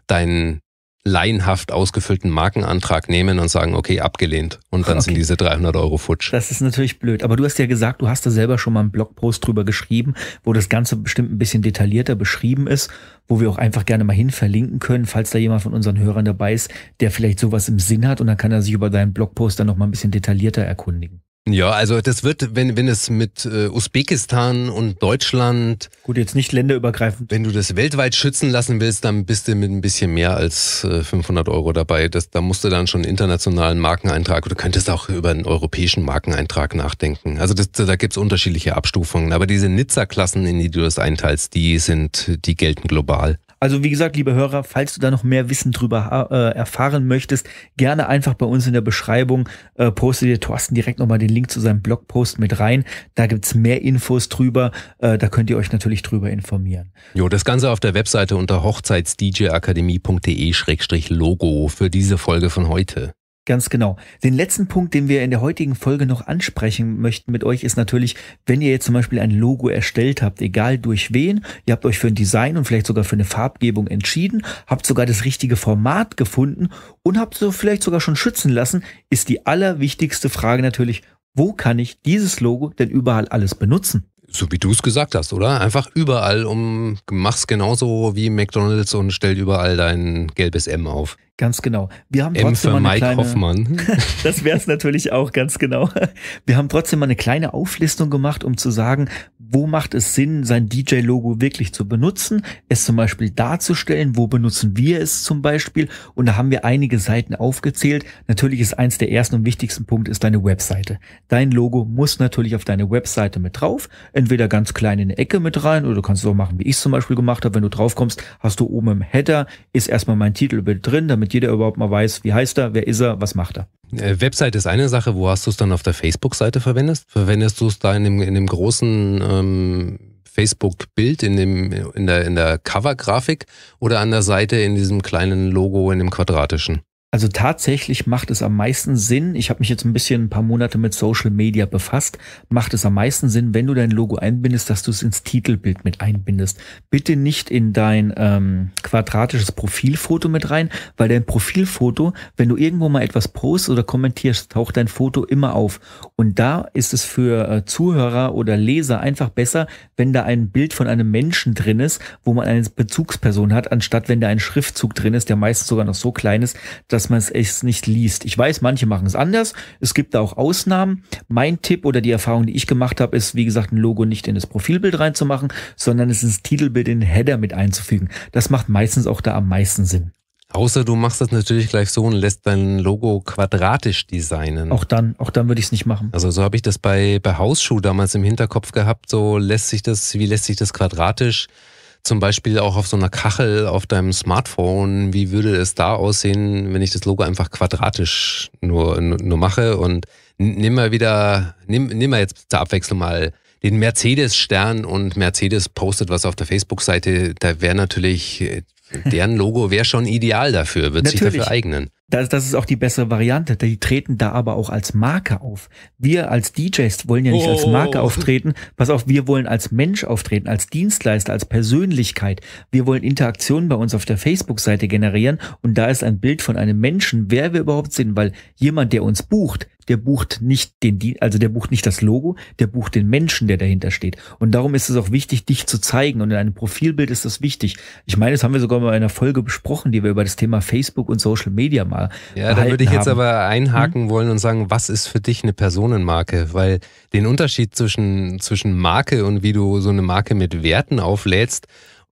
deinen laienhaft ausgefüllten Markenantrag nehmen und sagen, okay, abgelehnt. Und dann okay. sind diese 300 Euro futsch. Das ist natürlich blöd. Aber du hast ja gesagt, du hast da selber schon mal einen Blogpost drüber geschrieben, wo das Ganze bestimmt ein bisschen detaillierter beschrieben ist, wo wir auch einfach gerne mal hin verlinken können, falls da jemand von unseren Hörern dabei ist, der vielleicht sowas im Sinn hat und dann kann er sich über deinen Blogpost dann noch mal ein bisschen detaillierter erkundigen. Ja, also das wird, wenn, wenn es mit äh, Usbekistan und Deutschland. Gut, jetzt nicht länderübergreifend. Wenn du das weltweit schützen lassen willst, dann bist du mit ein bisschen mehr als äh, 500 Euro dabei. Das, da musst du dann schon internationalen Markeneintrag oder könntest auch über einen europäischen Markeneintrag nachdenken. Also das, da gibt's unterschiedliche Abstufungen. Aber diese Nizza-Klassen, in die du das einteilst, die sind, die gelten global. Also wie gesagt, liebe Hörer, falls du da noch mehr Wissen drüber äh, erfahren möchtest, gerne einfach bei uns in der Beschreibung äh, poste dir Thorsten direkt nochmal den Link zu seinem Blogpost mit rein. Da gibt es mehr Infos drüber. Äh, da könnt ihr euch natürlich drüber informieren. Jo, das Ganze auf der Webseite unter hochzeitsdjakademie.de-logo für diese Folge von heute. Ganz genau. Den letzten Punkt, den wir in der heutigen Folge noch ansprechen möchten mit euch, ist natürlich, wenn ihr jetzt zum Beispiel ein Logo erstellt habt, egal durch wen, ihr habt euch für ein Design und vielleicht sogar für eine Farbgebung entschieden, habt sogar das richtige Format gefunden und habt so vielleicht sogar schon schützen lassen, ist die allerwichtigste Frage natürlich, wo kann ich dieses Logo denn überall alles benutzen? So wie du es gesagt hast, oder? Einfach überall um, mach's genauso wie McDonalds und stell überall dein gelbes M auf. Ganz genau. Wir haben M für mal eine Mike kleine, Hoffmann. das wäre natürlich auch, ganz genau. Wir haben trotzdem mal eine kleine Auflistung gemacht, um zu sagen, wo macht es Sinn, sein DJ-Logo wirklich zu benutzen, es zum Beispiel darzustellen, wo benutzen wir es zum Beispiel. Und da haben wir einige Seiten aufgezählt. Natürlich ist eins der ersten und wichtigsten Punkte ist deine Webseite. Dein Logo muss natürlich auf deine Webseite mit drauf, entweder ganz klein in eine Ecke mit rein oder du kannst es auch machen, wie ich es zum Beispiel gemacht habe. Wenn du draufkommst, hast du oben im Header, ist erstmal mein Titelbild drin, damit jeder überhaupt mal weiß, wie heißt er, wer ist er, was macht er. Äh, Website ist eine Sache. Wo hast du es dann auf der Facebook-Seite verwendest? Verwendest du es da in dem, in dem großen ähm, Facebook-Bild, in, dem, in der, in der Cover-Grafik oder an der Seite in diesem kleinen Logo, in dem quadratischen? Also tatsächlich macht es am meisten Sinn, ich habe mich jetzt ein bisschen ein paar Monate mit Social Media befasst, macht es am meisten Sinn, wenn du dein Logo einbindest, dass du es ins Titelbild mit einbindest. Bitte nicht in dein ähm, quadratisches Profilfoto mit rein, weil dein Profilfoto, wenn du irgendwo mal etwas postest oder kommentierst, taucht dein Foto immer auf. Und da ist es für äh, Zuhörer oder Leser einfach besser, wenn da ein Bild von einem Menschen drin ist, wo man eine Bezugsperson hat, anstatt wenn da ein Schriftzug drin ist, der meistens sogar noch so klein ist, dass dass man es echt nicht liest. Ich weiß, manche machen es anders. Es gibt da auch Ausnahmen. Mein Tipp oder die Erfahrung, die ich gemacht habe, ist, wie gesagt, ein Logo nicht in das Profilbild reinzumachen, sondern es ins Titelbild in den Header mit einzufügen. Das macht meistens auch da am meisten Sinn. Außer du machst das natürlich gleich so und lässt dein Logo quadratisch designen. Auch dann, auch dann würde ich es nicht machen. Also so habe ich das bei, bei Hausschuh damals im Hinterkopf gehabt. So lässt sich das, wie lässt sich das quadratisch zum Beispiel auch auf so einer Kachel auf deinem Smartphone, wie würde es da aussehen, wenn ich das Logo einfach quadratisch nur, nur mache und nimm mal wieder, nimm, nimm mal jetzt zur Abwechslung mal den Mercedes-Stern und Mercedes postet was auf der Facebook-Seite, da wäre natürlich äh, Deren Logo wäre schon ideal dafür, wird Natürlich. sich dafür eignen. Das, das ist auch die bessere Variante. Die treten da aber auch als Marke auf. Wir als DJs wollen ja nicht oh. als Marke auftreten. Pass auf, wir wollen als Mensch auftreten, als Dienstleister, als Persönlichkeit. Wir wollen Interaktionen bei uns auf der Facebook-Seite generieren und da ist ein Bild von einem Menschen, wer wir überhaupt sind, weil jemand, der uns bucht, der bucht nicht den, also der bucht nicht das Logo, der bucht den Menschen, der dahinter steht. Und darum ist es auch wichtig, dich zu zeigen. Und in einem Profilbild ist das wichtig. Ich meine, das haben wir sogar mal in einer Folge besprochen, die wir über das Thema Facebook und Social Media mal. Ja, da würde ich jetzt haben. aber einhaken hm? wollen und sagen, was ist für dich eine Personenmarke? Weil den Unterschied zwischen, zwischen Marke und wie du so eine Marke mit Werten auflädst,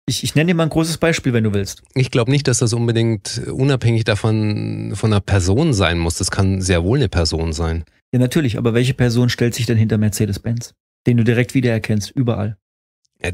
ich, ich nenne dir mal ein großes Beispiel, wenn du willst. Ich glaube nicht, dass das unbedingt unabhängig davon von einer Person sein muss. Das kann sehr wohl eine Person sein. Ja, natürlich, aber welche Person stellt sich denn hinter Mercedes-Benz? Den du direkt wiedererkennst, überall. Ja,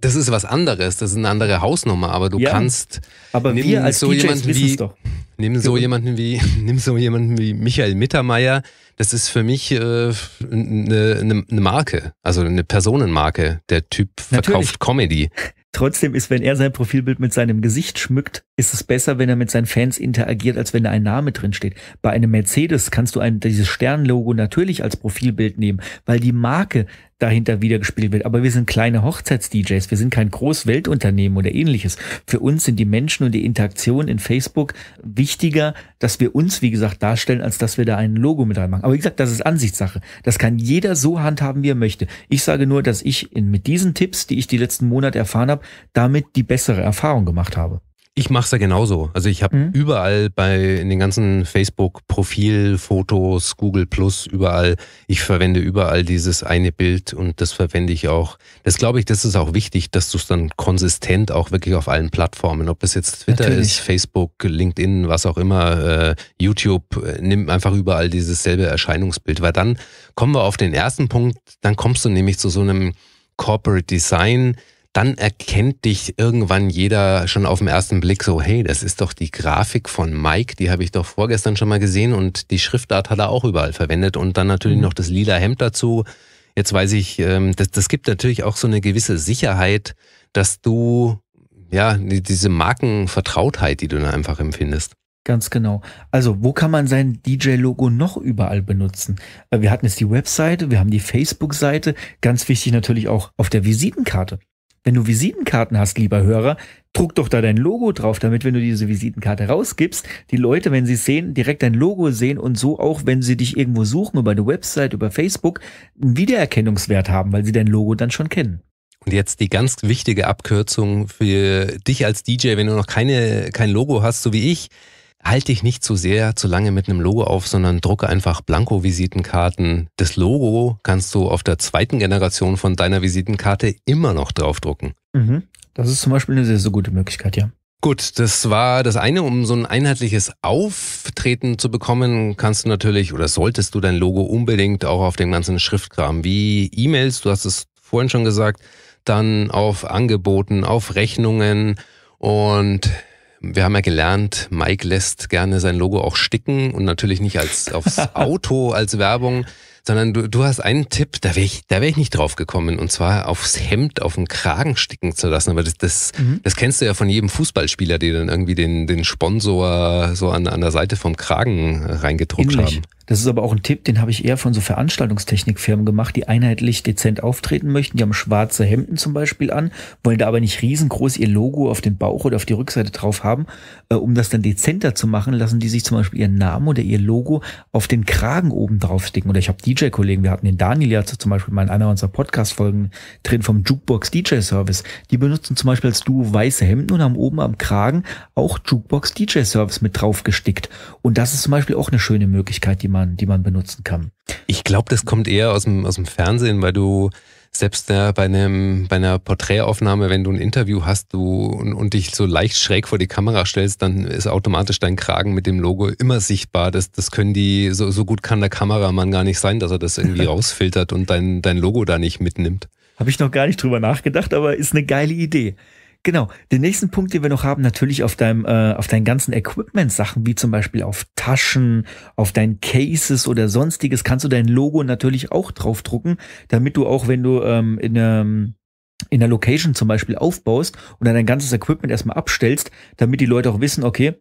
das ist was anderes, das ist eine andere Hausnummer, aber du ja, kannst. Aber wir als so DJs jemanden wie, doch. Nimm so, jemanden wie, nimm so jemanden wie Michael Mittermeier, das ist für mich eine, äh, ne, ne, ne Marke, also eine Personenmarke. Der Typ verkauft Natürlich. Comedy. Trotzdem ist, wenn er sein Profilbild mit seinem Gesicht schmückt, ist es besser, wenn er mit seinen Fans interagiert, als wenn da ein Name drin steht. Bei einem Mercedes kannst du ein, dieses Sternlogo natürlich als Profilbild nehmen, weil die Marke dahinter wiedergespielt wird. Aber wir sind kleine Hochzeits-DJs, wir sind kein großes Weltunternehmen oder ähnliches. Für uns sind die Menschen und die Interaktion in Facebook wichtiger, dass wir uns, wie gesagt, darstellen, als dass wir da ein Logo mit reinmachen. Aber wie gesagt, das ist Ansichtssache. Das kann jeder so handhaben, wie er möchte. Ich sage nur, dass ich in, mit diesen Tipps, die ich die letzten Monate erfahren habe, damit die bessere Erfahrung gemacht habe. Ich mache es ja genauso. Also ich habe mhm. überall bei in den ganzen facebook profil fotos Google Plus, überall, ich verwende überall dieses eine Bild und das verwende ich auch. Das glaube ich, das ist auch wichtig, dass du es dann konsistent auch wirklich auf allen Plattformen, ob das jetzt Twitter Natürlich. ist, Facebook, LinkedIn, was auch immer, äh, YouTube, äh, nimm einfach überall dieses selbe Erscheinungsbild. Weil dann kommen wir auf den ersten Punkt, dann kommst du nämlich zu so einem Corporate Design, dann erkennt dich irgendwann jeder schon auf den ersten Blick so, hey, das ist doch die Grafik von Mike, die habe ich doch vorgestern schon mal gesehen und die Schriftart hat er auch überall verwendet und dann natürlich mhm. noch das lila Hemd dazu. Jetzt weiß ich, ähm, das, das gibt natürlich auch so eine gewisse Sicherheit, dass du ja diese Markenvertrautheit, die du dann einfach empfindest. Ganz genau. Also, wo kann man sein DJ-Logo noch überall benutzen? Äh, wir hatten jetzt die Webseite, wir haben die Facebook-Seite, ganz wichtig natürlich auch auf der Visitenkarte wenn du Visitenkarten hast, lieber Hörer, druck doch da dein Logo drauf, damit, wenn du diese Visitenkarte rausgibst, die Leute, wenn sie sehen, direkt dein Logo sehen und so auch, wenn sie dich irgendwo suchen, über eine Website, über Facebook, einen Wiedererkennungswert haben, weil sie dein Logo dann schon kennen. Und jetzt die ganz wichtige Abkürzung für dich als DJ, wenn du noch keine, kein Logo hast, so wie ich halte dich nicht zu sehr zu lange mit einem Logo auf, sondern drucke einfach Blanko-Visitenkarten. Das Logo kannst du auf der zweiten Generation von deiner Visitenkarte immer noch draufdrucken. Mhm. Das ist zum Beispiel eine sehr, sehr gute Möglichkeit, ja. Gut, das war das eine, um so ein einheitliches Auftreten zu bekommen, kannst du natürlich oder solltest du dein Logo unbedingt auch auf dem ganzen Schriftkram wie E-Mails, du hast es vorhin schon gesagt, dann auf Angeboten, auf Rechnungen und wir haben ja gelernt, Mike lässt gerne sein Logo auch sticken und natürlich nicht als aufs Auto als Werbung, sondern du, du hast einen Tipp, da wäre ich, da wäre ich nicht drauf gekommen, und zwar aufs Hemd, auf den Kragen sticken zu lassen. Aber das, das, mhm. das kennst du ja von jedem Fußballspieler, die dann irgendwie den, den Sponsor so an, an der Seite vom Kragen reingedruckt Ähnlich. haben. Das ist aber auch ein Tipp, den habe ich eher von so Veranstaltungstechnikfirmen gemacht, die einheitlich dezent auftreten möchten. Die haben schwarze Hemden zum Beispiel an, wollen da aber nicht riesengroß ihr Logo auf den Bauch oder auf die Rückseite drauf haben. Äh, um das dann dezenter zu machen, lassen die sich zum Beispiel ihren Namen oder ihr Logo auf den Kragen oben draufsticken. Oder ich habe DJ-Kollegen, wir hatten den Daniel ja zum Beispiel mal in einer unserer Podcast-Folgen drin vom Jukebox DJ Service. Die benutzen zum Beispiel als Duo weiße Hemden und haben oben am Kragen auch Jukebox DJ Service mit drauf gestickt. Und das ist zum Beispiel auch eine schöne Möglichkeit, die man, die man benutzen kann. Ich glaube, das kommt eher aus dem, aus dem Fernsehen, weil du selbst ja, bei, einem, bei einer Porträtaufnahme, wenn du ein Interview hast du, und, und, dich so leicht schräg vor die Kamera stellst, dann ist automatisch dein Kragen mit dem Logo immer sichtbar. Das, das können die, so, so gut kann der Kameramann gar nicht sein, dass er das irgendwie rausfiltert und dein, dein Logo da nicht mitnimmt. Habe ich noch gar nicht drüber nachgedacht, aber ist eine geile Idee. Genau. Den nächsten Punkt, den wir noch haben, natürlich auf deinem, äh, auf deinen ganzen Equipment-Sachen, wie zum Beispiel auf Taschen, auf deinen Cases oder sonstiges, kannst du dein Logo natürlich auch draufdrucken, damit du auch, wenn du ähm, in ähm, in der Location zum Beispiel aufbaust und dann dein ganzes Equipment erstmal abstellst, damit die Leute auch wissen, okay,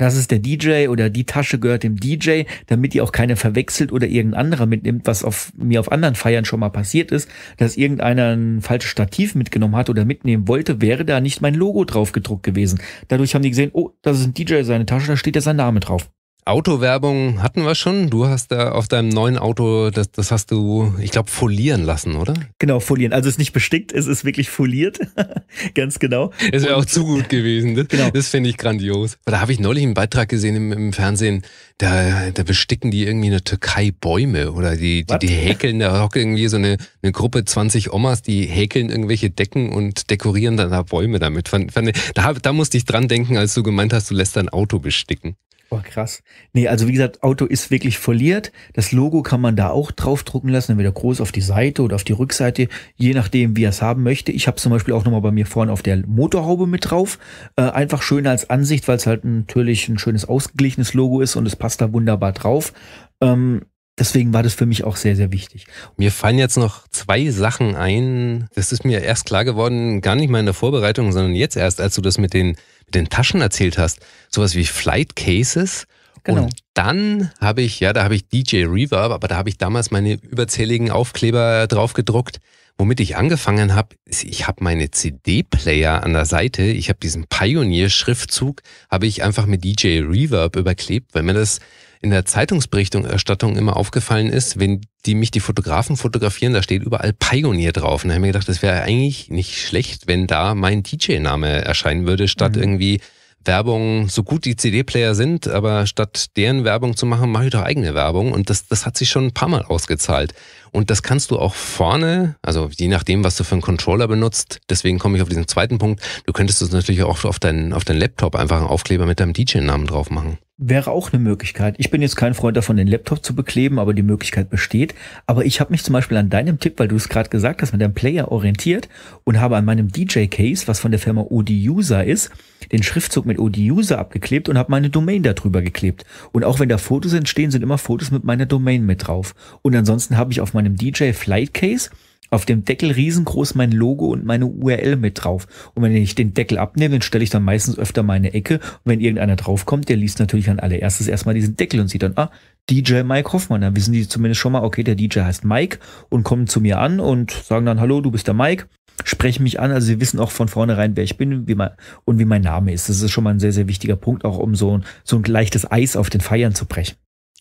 das ist der DJ oder die Tasche gehört dem DJ, damit die auch keiner verwechselt oder irgendein anderer mitnimmt, was auf, mir auf anderen Feiern schon mal passiert ist, dass irgendeiner ein falsches Stativ mitgenommen hat oder mitnehmen wollte, wäre da nicht mein Logo drauf gedruckt gewesen. Dadurch haben die gesehen, oh, das ist ein DJ, seine Tasche, da steht ja sein Name drauf. Autowerbung hatten wir schon. Du hast da auf deinem neuen Auto, das, das hast du, ich glaube, folieren lassen, oder? Genau, folieren. Also es ist nicht bestickt, es ist wirklich foliert. Ganz genau. Es wäre auch zu gut gewesen. Das, genau. das finde ich grandios. da habe ich neulich einen Beitrag gesehen im, im Fernsehen. Da, da, besticken die irgendwie in der Türkei Bäume oder die, die, die häkeln da hockt irgendwie so eine, eine Gruppe 20 Omas, die häkeln irgendwelche Decken und dekorieren dann da Bäume damit. da, da musste ich dran denken, als du gemeint hast, du lässt dein Auto besticken. Oh, krass. Nee, also wie gesagt, Auto ist wirklich verliert. Das Logo kann man da auch draufdrucken lassen, entweder groß auf die Seite oder auf die Rückseite, je nachdem, wie er es haben möchte. Ich habe zum Beispiel auch nochmal bei mir vorne auf der Motorhaube mit drauf. Äh, einfach schön als Ansicht, weil es halt natürlich ein schönes, ausgeglichenes Logo ist und es passt da wunderbar drauf. Ähm, deswegen war das für mich auch sehr, sehr wichtig. Mir fallen jetzt noch zwei Sachen ein. Das ist mir erst klar geworden, gar nicht mal in der Vorbereitung, sondern jetzt erst, als du das mit den, mit den Taschen erzählt hast. Sowas wie Flight Cases. Genau. Und dann habe ich, ja, da habe ich DJ Reverb, aber da habe ich damals meine überzähligen Aufkleber drauf gedruckt. Womit ich angefangen habe, ich habe meine CD-Player an der Seite, ich habe diesen Pioneer-Schriftzug, habe ich einfach mit DJ Reverb überklebt, weil mir das in der Zeitungsberichterstattung immer aufgefallen ist, wenn die mich die Fotografen fotografieren, da steht überall Pioneer drauf. Und da habe ich mir gedacht, das wäre eigentlich nicht schlecht, wenn da mein DJ-Name erscheinen würde, statt mhm. irgendwie Werbung, so gut die CD-Player sind, aber statt deren Werbung zu machen, mache ich doch eigene Werbung. Und das, das hat sich schon ein paar Mal ausgezahlt. Und das kannst du auch vorne, also je nachdem, was du für einen Controller benutzt, deswegen komme ich auf diesen zweiten Punkt, du könntest es natürlich auch auf deinen, auf deinen Laptop einfach einen Aufkleber mit deinem DJ-Namen drauf machen wäre auch eine Möglichkeit. Ich bin jetzt kein Freund davon, den Laptop zu bekleben, aber die Möglichkeit besteht. Aber ich habe mich zum Beispiel an deinem Tipp, weil du es gerade gesagt hast, mit deinem Player orientiert und habe an meinem DJ-Case, was von der Firma User ist, den Schriftzug mit User abgeklebt und habe meine Domain darüber geklebt. Und auch wenn da Fotos entstehen, sind immer Fotos mit meiner Domain mit drauf. Und ansonsten habe ich auf meinem DJ Flight Case auf dem Deckel riesengroß mein Logo und meine URL mit drauf. Und wenn ich den Deckel abnehme, dann stelle ich dann meistens öfter meine Ecke. Und wenn irgendeiner draufkommt, der liest natürlich an allererstes erstmal diesen Deckel und sieht dann, ah, DJ Mike Hoffmann. Dann wissen die zumindest schon mal, okay, der DJ heißt Mike und kommen zu mir an und sagen dann, hallo, du bist der Mike. Sprechen mich an, also sie wissen auch von vornherein, wer ich bin wie mein, und wie mein Name ist. Das ist schon mal ein sehr, sehr wichtiger Punkt, auch um so ein, so ein leichtes Eis auf den Feiern zu brechen.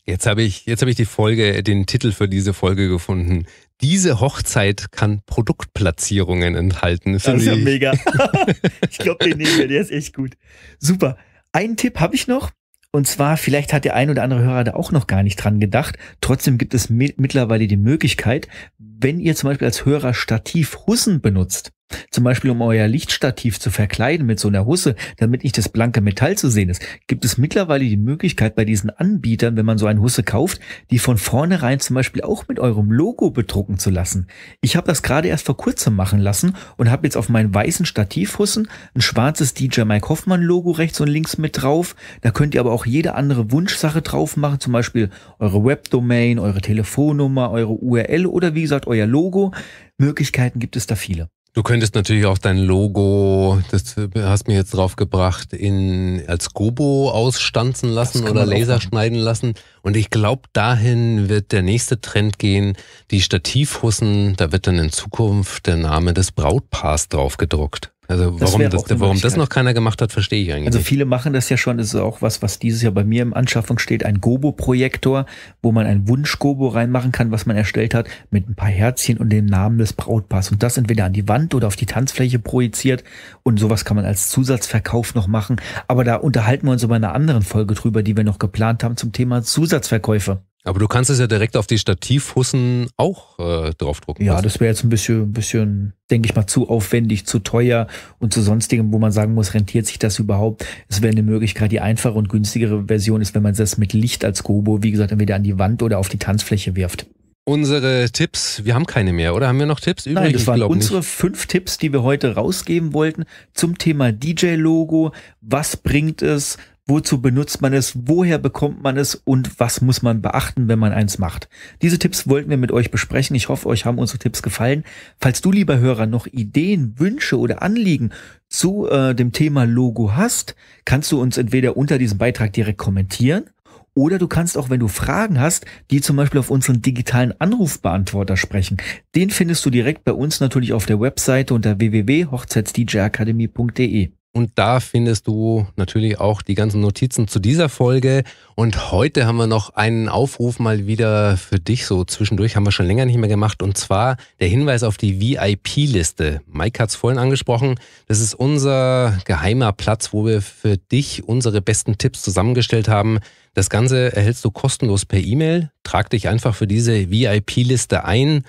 Jetzt habe ich, jetzt habe ich die Folge, den Titel für diese Folge gefunden. Diese Hochzeit kann Produktplatzierungen enthalten. Das ist ja mega. ich glaube, den nehmen wir, der ist echt gut. Super. Einen Tipp habe ich noch. Und zwar, vielleicht hat der ein oder andere Hörer da auch noch gar nicht dran gedacht. Trotzdem gibt es mittlerweile die Möglichkeit, wenn ihr zum Beispiel als Hörer Stativ Hussen benutzt, zum Beispiel, um euer Lichtstativ zu verkleiden mit so einer Husse, damit nicht das blanke Metall zu sehen ist, gibt es mittlerweile die Möglichkeit bei diesen Anbietern, wenn man so eine Husse kauft, die von vornherein zum Beispiel auch mit eurem Logo bedrucken zu lassen. Ich habe das gerade erst vor kurzem machen lassen und habe jetzt auf meinen weißen Stativhussen ein schwarzes DJ Mike Hoffmann Logo rechts und links mit drauf. Da könnt ihr aber auch jede andere Wunschsache drauf machen, zum Beispiel eure Webdomain, eure Telefonnummer, eure URL oder wie gesagt euer Logo. Möglichkeiten gibt es da viele. Du könntest natürlich auch dein Logo, das hast mir jetzt drauf gebracht, in, als Gobo ausstanzen lassen oder Laser schneiden lassen. Und ich glaube, dahin wird der nächste Trend gehen. Die Stativhussen, da wird dann in Zukunft der Name des Brautpaars drauf gedruckt. Also warum, das, das warum das noch keiner gemacht hat, verstehe ich eigentlich. Also viele machen das ja schon, das ist auch was, was dieses Jahr bei mir im Anschaffung steht, ein Gobo-Projektor, wo man ein Wunsch-Gobo reinmachen kann, was man erstellt hat, mit ein paar Herzchen und dem Namen des Brautpaars. Und das entweder an die Wand oder auf die Tanzfläche projiziert. Und sowas kann man als Zusatzverkauf noch machen. Aber da unterhalten wir uns über einer anderen Folge drüber, die wir noch geplant haben zum Thema Zusatzverkäufe. Aber du kannst es ja direkt auf die Stativhussen auch äh, draufdrucken. Ja, das wäre jetzt ein bisschen, bisschen, denke ich mal, zu aufwendig, zu teuer und zu sonstigem, wo man sagen muss, rentiert sich das überhaupt? Es wäre eine Möglichkeit, die einfache und günstigere Version ist, wenn man das mit Licht als Gobo, wie gesagt, entweder an die Wand oder auf die Tanzfläche wirft. Unsere Tipps, wir haben keine mehr, oder? Haben wir noch Tipps übrig? Nein, das waren unsere nicht. fünf Tipps, die wir heute rausgeben wollten zum Thema DJ-Logo. Was bringt es? Wozu benutzt man es? Woher bekommt man es? Und was muss man beachten, wenn man eins macht? Diese Tipps wollten wir mit euch besprechen. Ich hoffe, euch haben unsere Tipps gefallen. Falls du, lieber Hörer, noch Ideen, Wünsche oder Anliegen zu äh, dem Thema Logo hast, kannst du uns entweder unter diesem Beitrag direkt kommentieren oder du kannst auch, wenn du Fragen hast, die zum Beispiel auf unseren digitalen Anrufbeantworter sprechen. Den findest du direkt bei uns natürlich auf der Webseite unter www.hochzeitsdjakademie.de. Und da findest du natürlich auch die ganzen Notizen zu dieser Folge. Und heute haben wir noch einen Aufruf mal wieder für dich so zwischendurch, haben wir schon länger nicht mehr gemacht. Und zwar der Hinweis auf die VIP-Liste. Mike hat es vorhin angesprochen. Das ist unser geheimer Platz, wo wir für dich unsere besten Tipps zusammengestellt haben. Das Ganze erhältst du kostenlos per E-Mail. Trag dich einfach für diese VIP-Liste ein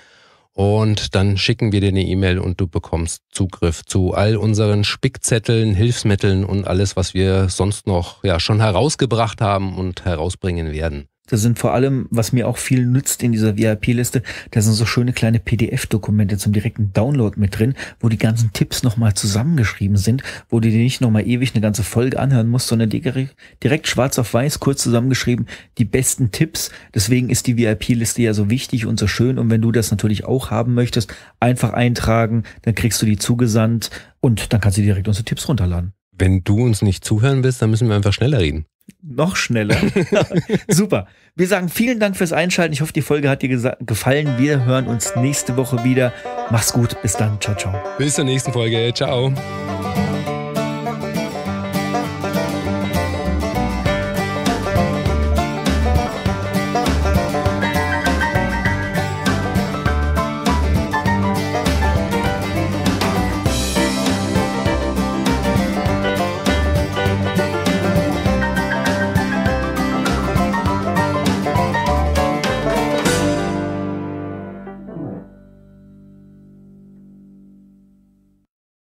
und dann schicken wir dir eine E-Mail und du bekommst Zugriff zu all unseren Spickzetteln, Hilfsmitteln und alles, was wir sonst noch ja schon herausgebracht haben und herausbringen werden. Da sind vor allem, was mir auch viel nützt in dieser VIP-Liste, da sind so schöne kleine PDF-Dokumente zum direkten Download mit drin, wo die ganzen Tipps nochmal zusammengeschrieben sind, wo du dir nicht nochmal ewig eine ganze Folge anhören musst, sondern direkt schwarz auf weiß kurz zusammengeschrieben die besten Tipps. Deswegen ist die VIP-Liste ja so wichtig und so schön. Und wenn du das natürlich auch haben möchtest, einfach eintragen, dann kriegst du die zugesandt und dann kannst du direkt unsere Tipps runterladen. Wenn du uns nicht zuhören willst, dann müssen wir einfach schneller reden. Noch schneller. Super. Wir sagen vielen Dank fürs Einschalten. Ich hoffe, die Folge hat dir gefallen. Wir hören uns nächste Woche wieder. Mach's gut. Bis dann. Ciao, ciao. Bis zur nächsten Folge. Ciao.